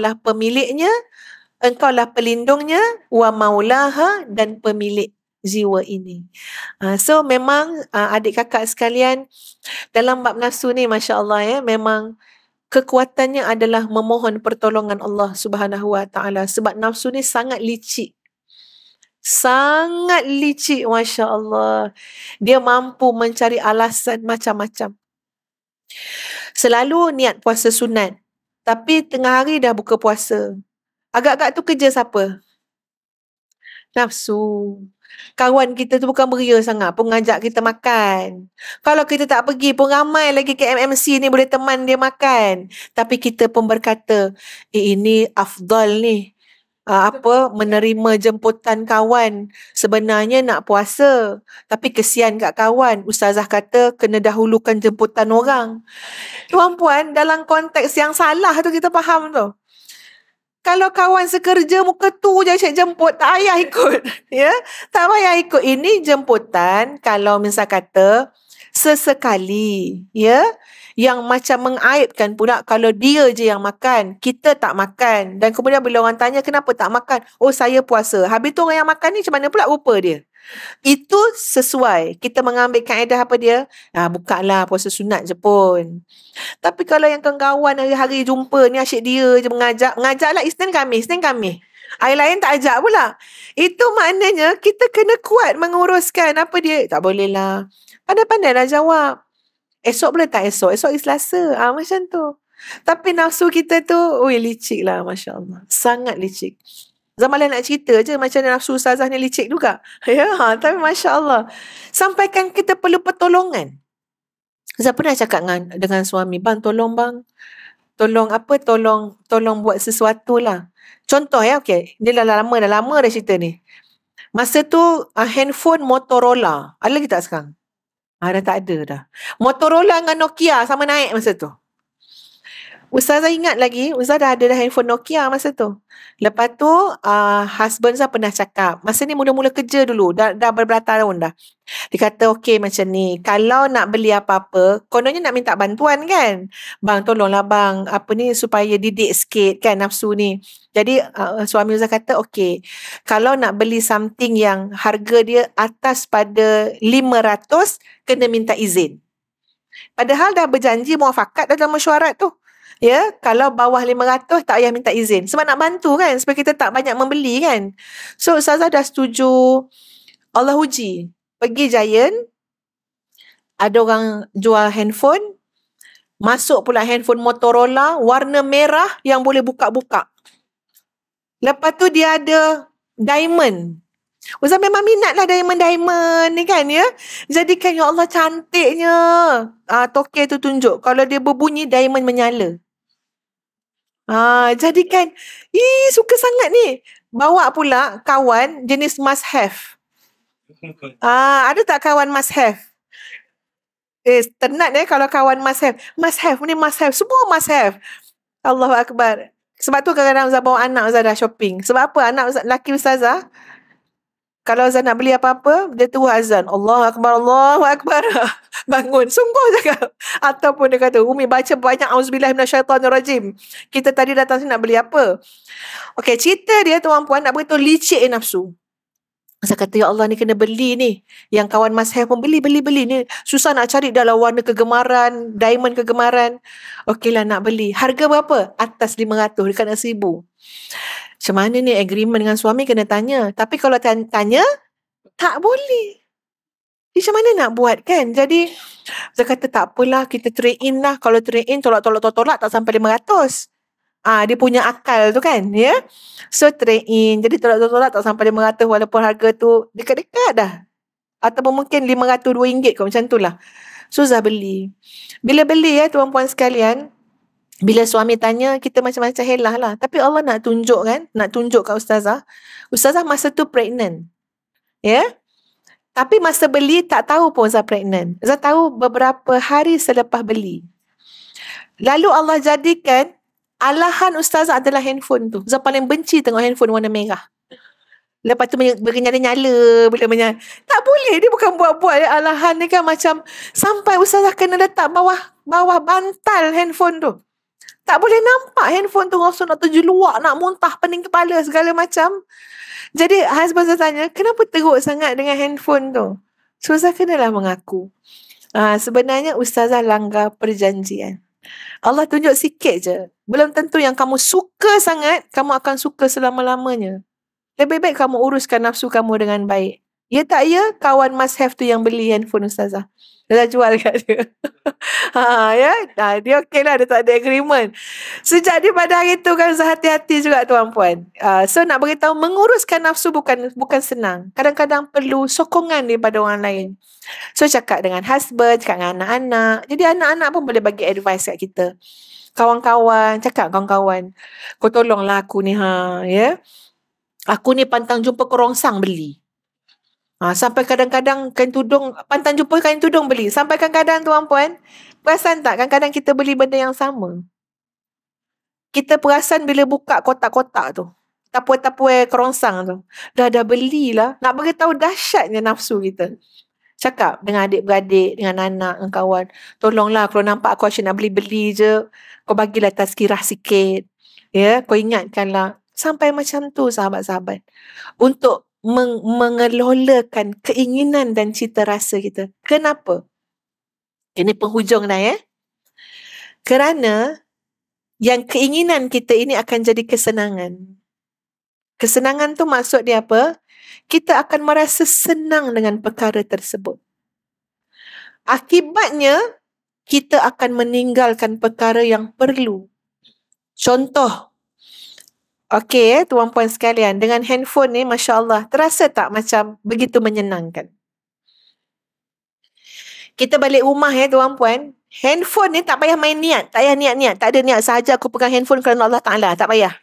lah pemiliknya engkau lah pelindungnya wa maulaha dan pemilik jiwa ini. Uh, so memang uh, adik kakak sekalian dalam bab nafsu ni Masya Allah ya memang kekuatannya adalah memohon pertolongan Allah Subhanahu sebab nafsu ni sangat licik sangat licik masya Allah. Dia mampu mencari alasan macam-macam. Selalu niat puasa sunat. Tapi tengah hari dah buka puasa. Agak-agak tu kerja siapa? Nafsu. Kawan kita tu bukan beria sangat pun ngajak kita makan. Kalau kita tak pergi pun ramai lagi ke MMC ni boleh teman dia makan. Tapi kita pun berkata, eh ini afdal ni uh, apa menerima jemputan kawan sebenarnya nak puasa tapi kesian kat kawan ustazah kata kena dahulukan jemputan orang tuan puan dalam konteks yang salah tu kita faham tu kalau kawan sekerja muka tu je asyik jemput tak payah ikut ya tak payah ikut ini jemputan kalau misal kata sesekali ya yang macam mengaibkan pula kalau dia je yang makan, kita tak makan. Dan kemudian bila orang tanya kenapa tak makan, oh saya puasa. Habis tu orang yang makan ni macam mana pula rupa dia? Itu sesuai kita mengambil kaedah apa dia? Ah bukalah puasa sunat je pun. Tapi kalau yang kawan hari-hari jumpa ni asyik dia je mengajak, mengajaklah Isnin kami, Isnin kami. Air lain tak ajak pula. Itu maknanya kita kena kuat menguruskan apa dia. Tak bolehlah. lah. Pandai-pandai lah jawab esok boleh tak esok? Esok is lasa. Ha, ah, macam tu. Tapi nafsu kita tu, wih licik lah Masya Allah. Sangat licik. Zaman lain nak cerita je macam nafsu ustazah ni licik juga. Ya, tapi Masya Allah. Sampaikan kita perlu pertolongan. Zaman pernah cakap dengan, dengan suami, bang tolong bang. Tolong apa, tolong tolong buat sesuatu lah. Contoh ya, okay. Ni dah lama, dah lama dah cerita ni. Masa tu, uh, handphone Motorola. Ada lagi tak sekarang? Ha, dah tak ada dah. Motorola dengan Nokia sama naik masa tu. Ustazah ingat lagi, Ustazah dah ada dah handphone Nokia masa tu. Lepas tu, uh, husband saya pernah cakap, masa ni mula-mula kerja dulu, dah, dah beberapa tahun dah. Dia kata, okey macam ni, kalau nak beli apa-apa, kononnya nak minta bantuan kan? Bang, tolonglah bang, apa ni supaya didik sikit kan nafsu ni. Jadi uh, suami Uzzah kata okay kalau nak beli something yang harga dia atas pada 500 kena minta izin. Padahal dah berjanji muafakat dalam mesyuarat tu. Ya, kalau bawah 500 tak payah minta izin. Sebab nak bantu kan supaya kita tak banyak membeli kan. So Ustazah dah setuju Allah uji. Pergi Giant ada orang jual handphone masuk pula handphone Motorola warna merah yang boleh buka-buka. Lepas tu dia ada diamond. Ustaz memang minat lah diamond-diamond ni kan ya. Jadikan ya Allah cantiknya. Ah, toke tu tunjuk. Kalau dia berbunyi diamond menyala. Ah, jadikan. Ih suka sangat ni. Bawa pula kawan jenis must have. Ah, ada tak kawan must have? Eh tenat eh kalau kawan must have. Must have ni must have. Semua must have. Allahu Akbar. Sebab tu kadang-kadang Ustazah bawa anak Ustazah shopping. Sebab apa? Anak Ustazah, lelaki Ustazah, kalau Ustazah nak beli apa-apa, dia tu azan. Allah Akbar, Allah Akbar. Bangun. Sungguh cakap. Ataupun dia kata, Umi baca banyak Auzubillah bin Syaitan Rajim. Kita tadi datang sini nak beli apa? Okay, cerita dia tuan-puan nak beritahu licik nafsu. Masa kata ya Allah ni kena beli ni. Yang kawan Mas Hair pun beli, beli, beli ni. Susah nak cari dalam warna kegemaran, diamond kegemaran. Okeylah nak beli. Harga berapa? Atas RM500, dekat nak RM1,000. Macam mana ni agreement dengan suami kena tanya. Tapi kalau tanya, tak boleh. Macam mana nak buat kan? Jadi, saya kata tak apalah kita trade in lah. Kalau trade in, tolak-tolak-tolak tak sampai RM500. Ah, dia punya akal tu kan, ya. Yeah? So train, Jadi tolak-tolak tak sampai 500 walaupun harga tu dekat-dekat dah. Atau mungkin RM500, RM2 macam tu lah. Susah beli. Bila beli ya tuan-puan sekalian, bila suami tanya, kita macam-macam helah lah. Tapi Allah nak tunjuk kan, nak tunjuk kat Ustazah. Ustazah masa tu pregnant. Ya? Yeah? Tapi masa beli tak tahu pun Ustazah pregnant. Ustazah tahu beberapa hari selepas beli. Lalu Allah jadikan alahan ustazah adalah handphone tu. Ustazah paling benci tengok handphone warna merah. Lepas tu bernyala-nyala. Bila menyala. Tak boleh. Dia bukan buat-buat. Alahan ni kan macam. Sampai ustazah kena letak bawah bawah bantal handphone tu. Tak boleh nampak handphone tu. Rasul nak tuju luak. Nak muntah pening kepala. Segala macam. Jadi husband saya tanya. Kenapa teruk sangat dengan handphone tu? So, kena lah mengaku. Uh, sebenarnya ustazah langgar perjanjian. Allah tunjuk sikit je. Belum tentu yang kamu suka sangat, kamu akan suka selama-lamanya. Lebih baik kamu uruskan nafsu kamu dengan baik. Ya tak ya, kawan must have tu yang beli handphone Ustazah dia dah jual kat dia. ha, ya? Ha, dia okey lah, dia tak ada agreement. Sejak dia pada hari tu kan, sehati-hati juga tuan puan. Uh, ha, so nak beritahu, menguruskan nafsu bukan bukan senang. Kadang-kadang perlu sokongan daripada orang lain. So cakap dengan husband, cakap dengan anak-anak. Jadi anak-anak pun boleh bagi advice kat kita. Kawan-kawan, cakap kawan-kawan. Kau tolonglah aku ni ha, ya. Aku ni pantang jumpa kerongsang beli. Ha, sampai kadang-kadang kain tudung, pantan jumpa kain tudung beli. Sampai kadang-kadang tuan puan, perasan tak kadang-kadang kita beli benda yang sama. Kita perasan bila buka kotak-kotak tu. Tapuai-tapuai kerongsang tu. Dah dah belilah. Nak beritahu dahsyatnya nafsu kita. Cakap dengan adik-beradik, dengan anak, dengan kawan. Tolonglah kalau nampak aku asyik nak beli-beli je. Kau bagilah tazkirah sikit. Ya, kau ingatkanlah. Sampai macam tu sahabat-sahabat. Untuk meng- mengelolakan keinginan dan cita rasa kita. Kenapa? Ini penghujung dah ya. Kerana yang keinginan kita ini akan jadi kesenangan. Kesenangan tu maksud dia apa? Kita akan merasa senang dengan perkara tersebut. Akibatnya, kita akan meninggalkan perkara yang perlu. Contoh, Okey eh, tuan puan sekalian, dengan handphone ni Masya Allah, terasa tak macam begitu menyenangkan? Kita balik rumah ya eh, tuan puan, handphone ni tak payah main niat, tak payah niat-niat, tak ada niat sahaja aku pegang handphone kerana Allah Ta'ala, tak payah.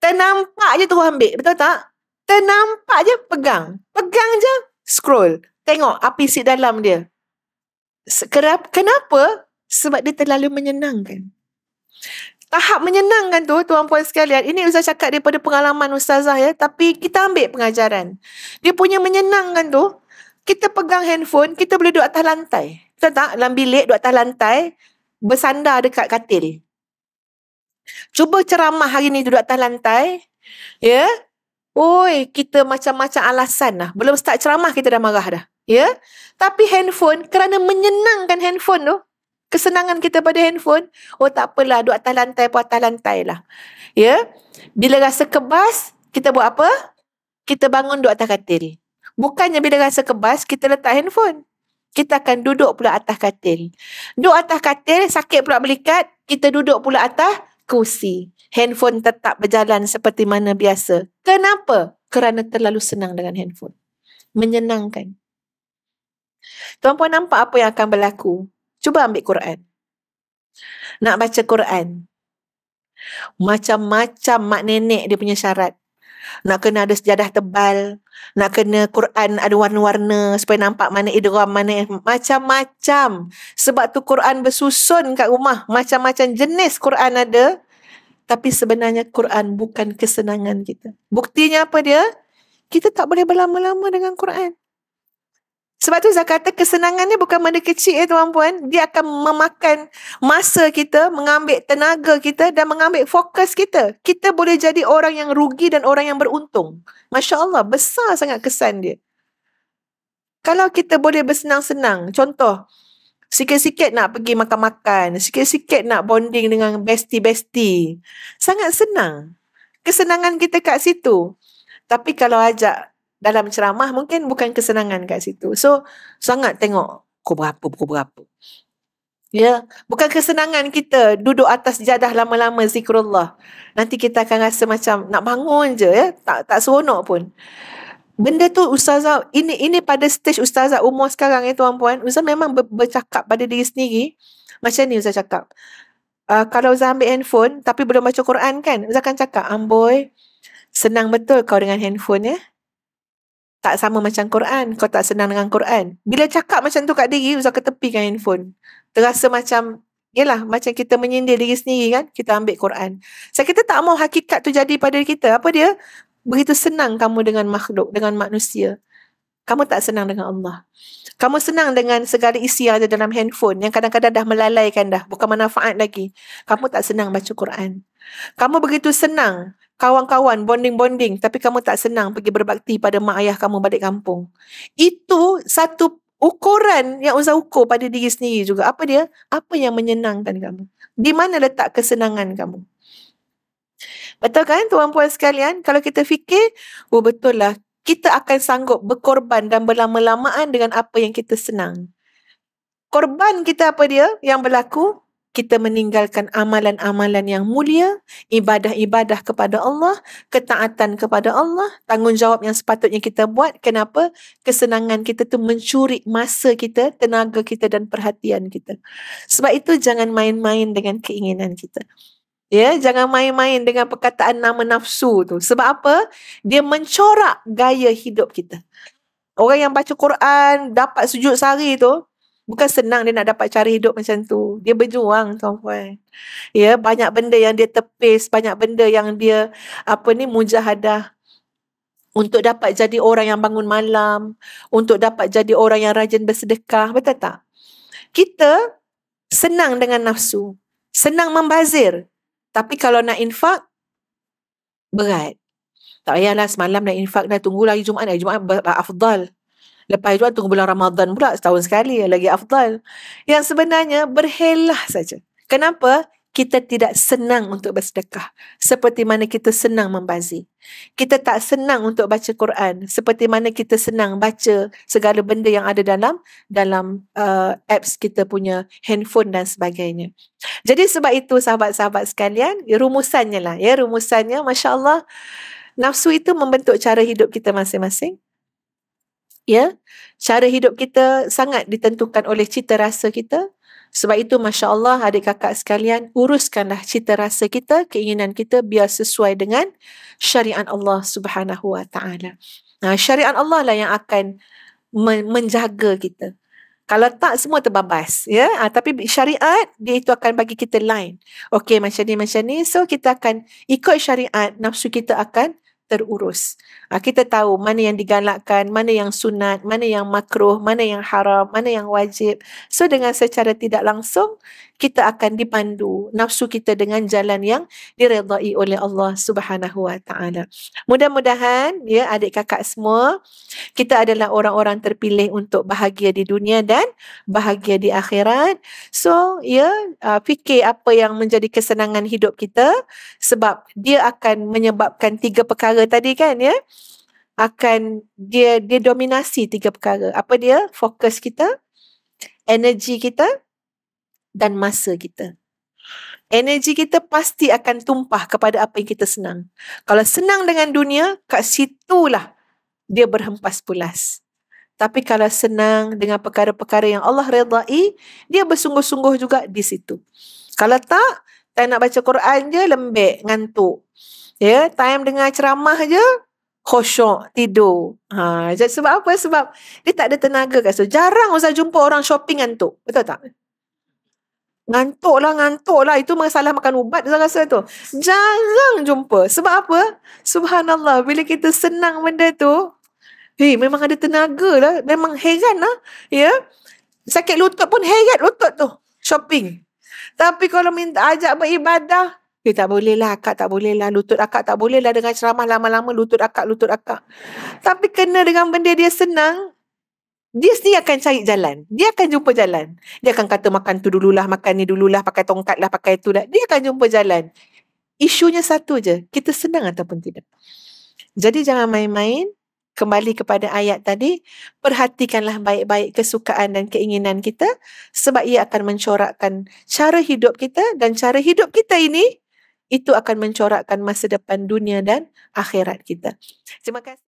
Ternampak je tuan ambil, betul tak? Ternampak je pegang, pegang je scroll, tengok apa isi dalam dia. Sekerap Kenapa? Sebab dia terlalu menyenangkan tahap menyenangkan tu tuan puan sekalian ini ustaz cakap daripada pengalaman ustazah ya tapi kita ambil pengajaran dia punya menyenangkan tu kita pegang handphone kita boleh duduk atas lantai betul tak dalam bilik duduk atas lantai bersandar dekat katil cuba ceramah hari ni duduk atas lantai ya Oi, kita macam-macam alasan lah. Belum start ceramah kita dah marah dah. Ya? Tapi handphone, kerana menyenangkan handphone tu, kesenangan kita pada handphone. Oh tak apalah, duduk atas lantai pun atas lantai lah. Ya, yeah? bila rasa kebas, kita buat apa? Kita bangun duduk atas katil. Bukannya bila rasa kebas, kita letak handphone. Kita akan duduk pula atas katil. Duduk atas katil, sakit pula melikat, kita duduk pula atas kursi. Handphone tetap berjalan seperti mana biasa. Kenapa? Kerana terlalu senang dengan handphone. Menyenangkan. Tuan-puan nampak apa yang akan berlaku Cuba ambil Quran. Nak baca Quran. Macam-macam mak nenek dia punya syarat. Nak kena ada sejadah tebal. Nak kena Quran ada warna-warna supaya nampak mana idram, mana macam-macam. Sebab tu Quran bersusun kat rumah. Macam-macam jenis Quran ada. Tapi sebenarnya Quran bukan kesenangan kita. Buktinya apa dia? Kita tak boleh berlama-lama dengan Quran. Sebab tu Zah kata kesenangannya bukan benda kecil ya eh, tuan-puan. Dia akan memakan masa kita, mengambil tenaga kita dan mengambil fokus kita. Kita boleh jadi orang yang rugi dan orang yang beruntung. Masya Allah, besar sangat kesan dia. Kalau kita boleh bersenang-senang, contoh, sikit-sikit nak pergi makan-makan, sikit-sikit nak bonding dengan besti-besti, sangat senang. Kesenangan kita kat situ. Tapi kalau ajak dalam ceramah mungkin bukan kesenangan kat situ. So sangat tengok pukul berapa, pukul berapa. Ya, yeah. bukan kesenangan kita duduk atas jadah lama-lama zikrullah. Nanti kita akan rasa macam nak bangun je ya, tak tak seronok pun. Benda tu ustazah ini ini pada stage ustazah umur sekarang ya tuan-puan, ustaz memang bercakap pada diri sendiri macam ni ustaz cakap. Uh, kalau ustaz ambil handphone tapi belum baca Quran kan, ustaz akan cakap, "Amboi, senang betul kau dengan handphone ya." tak sama macam Quran. Kau tak senang dengan Quran. Bila cakap macam tu kat diri, Uzzah ketepikan handphone. Terasa macam, yelah, macam kita menyindir diri sendiri kan, kita ambil Quran. Sebab so, kita tak mau hakikat tu jadi pada kita. Apa dia? Begitu senang kamu dengan makhluk, dengan manusia. Kamu tak senang dengan Allah. Kamu senang dengan segala isi yang ada dalam handphone yang kadang-kadang dah melalaikan dah. Bukan manfaat lagi. Kamu tak senang baca Quran. Kamu begitu senang kawan-kawan bonding-bonding tapi kamu tak senang pergi berbakti pada mak ayah kamu balik kampung. Itu satu ukuran yang usah ukur pada diri sendiri juga. Apa dia? Apa yang menyenangkan kamu? Di mana letak kesenangan kamu? Betul kan tuan puan sekalian? Kalau kita fikir, oh betul lah. Kita akan sanggup berkorban dan berlama-lamaan dengan apa yang kita senang. Korban kita apa dia yang berlaku? kita meninggalkan amalan-amalan yang mulia, ibadah-ibadah kepada Allah, ketaatan kepada Allah, tanggungjawab yang sepatutnya kita buat. Kenapa? Kesenangan kita tu mencuri masa kita, tenaga kita dan perhatian kita. Sebab itu jangan main-main dengan keinginan kita. Ya, jangan main-main dengan perkataan nama nafsu tu. Sebab apa? Dia mencorak gaya hidup kita. Orang yang baca Quran dapat sujud sari tu, Bukan senang dia nak dapat cari hidup macam tu. Dia berjuang tuan-tuan. Ya, banyak benda yang dia tepis, banyak benda yang dia apa ni mujahadah untuk dapat jadi orang yang bangun malam, untuk dapat jadi orang yang rajin bersedekah, betul tak? Kita senang dengan nafsu, senang membazir. Tapi kalau nak infak, berat. Tak payahlah semalam nak infak, dah tunggu lagi Jumaat. Jumaat afdal. Lepas itu tunggu bulan Ramadan pula setahun sekali lagi afdal. Yang sebenarnya berhelah saja. Kenapa? Kita tidak senang untuk bersedekah seperti mana kita senang membazir. Kita tak senang untuk baca Quran seperti mana kita senang baca segala benda yang ada dalam dalam uh, apps kita punya handphone dan sebagainya. Jadi sebab itu sahabat-sahabat sekalian, ya, rumusannya lah ya, rumusannya masya-Allah nafsu itu membentuk cara hidup kita masing-masing ya cara hidup kita sangat ditentukan oleh cita rasa kita sebab itu masya-Allah adik kakak sekalian uruskanlah cita rasa kita keinginan kita biar sesuai dengan syariat Allah Subhanahu wa taala nah syariat Allah lah yang akan menjaga kita kalau tak semua terbabas ya ah, tapi syariat dia itu akan bagi kita line Okay, macam ni macam ni so kita akan ikut syariat nafsu kita akan terurus. Ha, kita tahu mana yang digalakkan, mana yang sunat, mana yang makruh, mana yang haram, mana yang wajib. So dengan secara tidak langsung kita akan dipandu nafsu kita dengan jalan yang diredai oleh Allah Subhanahu Wa Taala. Mudah-mudahan ya adik kakak semua kita adalah orang-orang terpilih untuk bahagia di dunia dan bahagia di akhirat. So ya uh, fikir apa yang menjadi kesenangan hidup kita sebab dia akan menyebabkan tiga perkara tadi kan ya akan dia dia dominasi tiga perkara. Apa dia? Fokus kita, energi kita, dan masa kita. Energi kita pasti akan tumpah kepada apa yang kita senang. Kalau senang dengan dunia, kat situlah dia berhempas pulas. Tapi kalau senang dengan perkara-perkara yang Allah redai, dia bersungguh-sungguh juga di situ. Kalau tak, tak nak baca Quran je, lembek, ngantuk. Ya, yeah, time dengar ceramah je, khusyuk, tidur. Ha, sebab apa? Sebab dia tak ada tenaga kat situ. Jarang usah jumpa orang shopping ngantuk. Betul tak? Ngantuk lah, ngantuk lah. Itu masalah makan ubat saya rasa tu. Jarang jumpa. Sebab apa? Subhanallah, bila kita senang benda tu, hei, memang ada tenaga lah. Memang heran lah. Ya? Sakit lutut pun heran lutut tu. Shopping. Tapi kalau minta ajak beribadah, eh tak boleh lah akak, tak boleh lah. Lutut akak tak boleh lah dengan ceramah lama-lama lutut akak, lutut akak. Tapi kena dengan benda dia senang, dia sendiri akan cari jalan. Dia akan jumpa jalan. Dia akan kata makan tu dululah, makan ni dululah, pakai tongkat lah, pakai tu lah. Dia akan jumpa jalan. Isunya satu je. Kita senang ataupun tidak. Jadi jangan main-main. Kembali kepada ayat tadi. Perhatikanlah baik-baik kesukaan dan keinginan kita. Sebab ia akan mencorakkan cara hidup kita. Dan cara hidup kita ini, itu akan mencorakkan masa depan dunia dan akhirat kita. Terima kasih.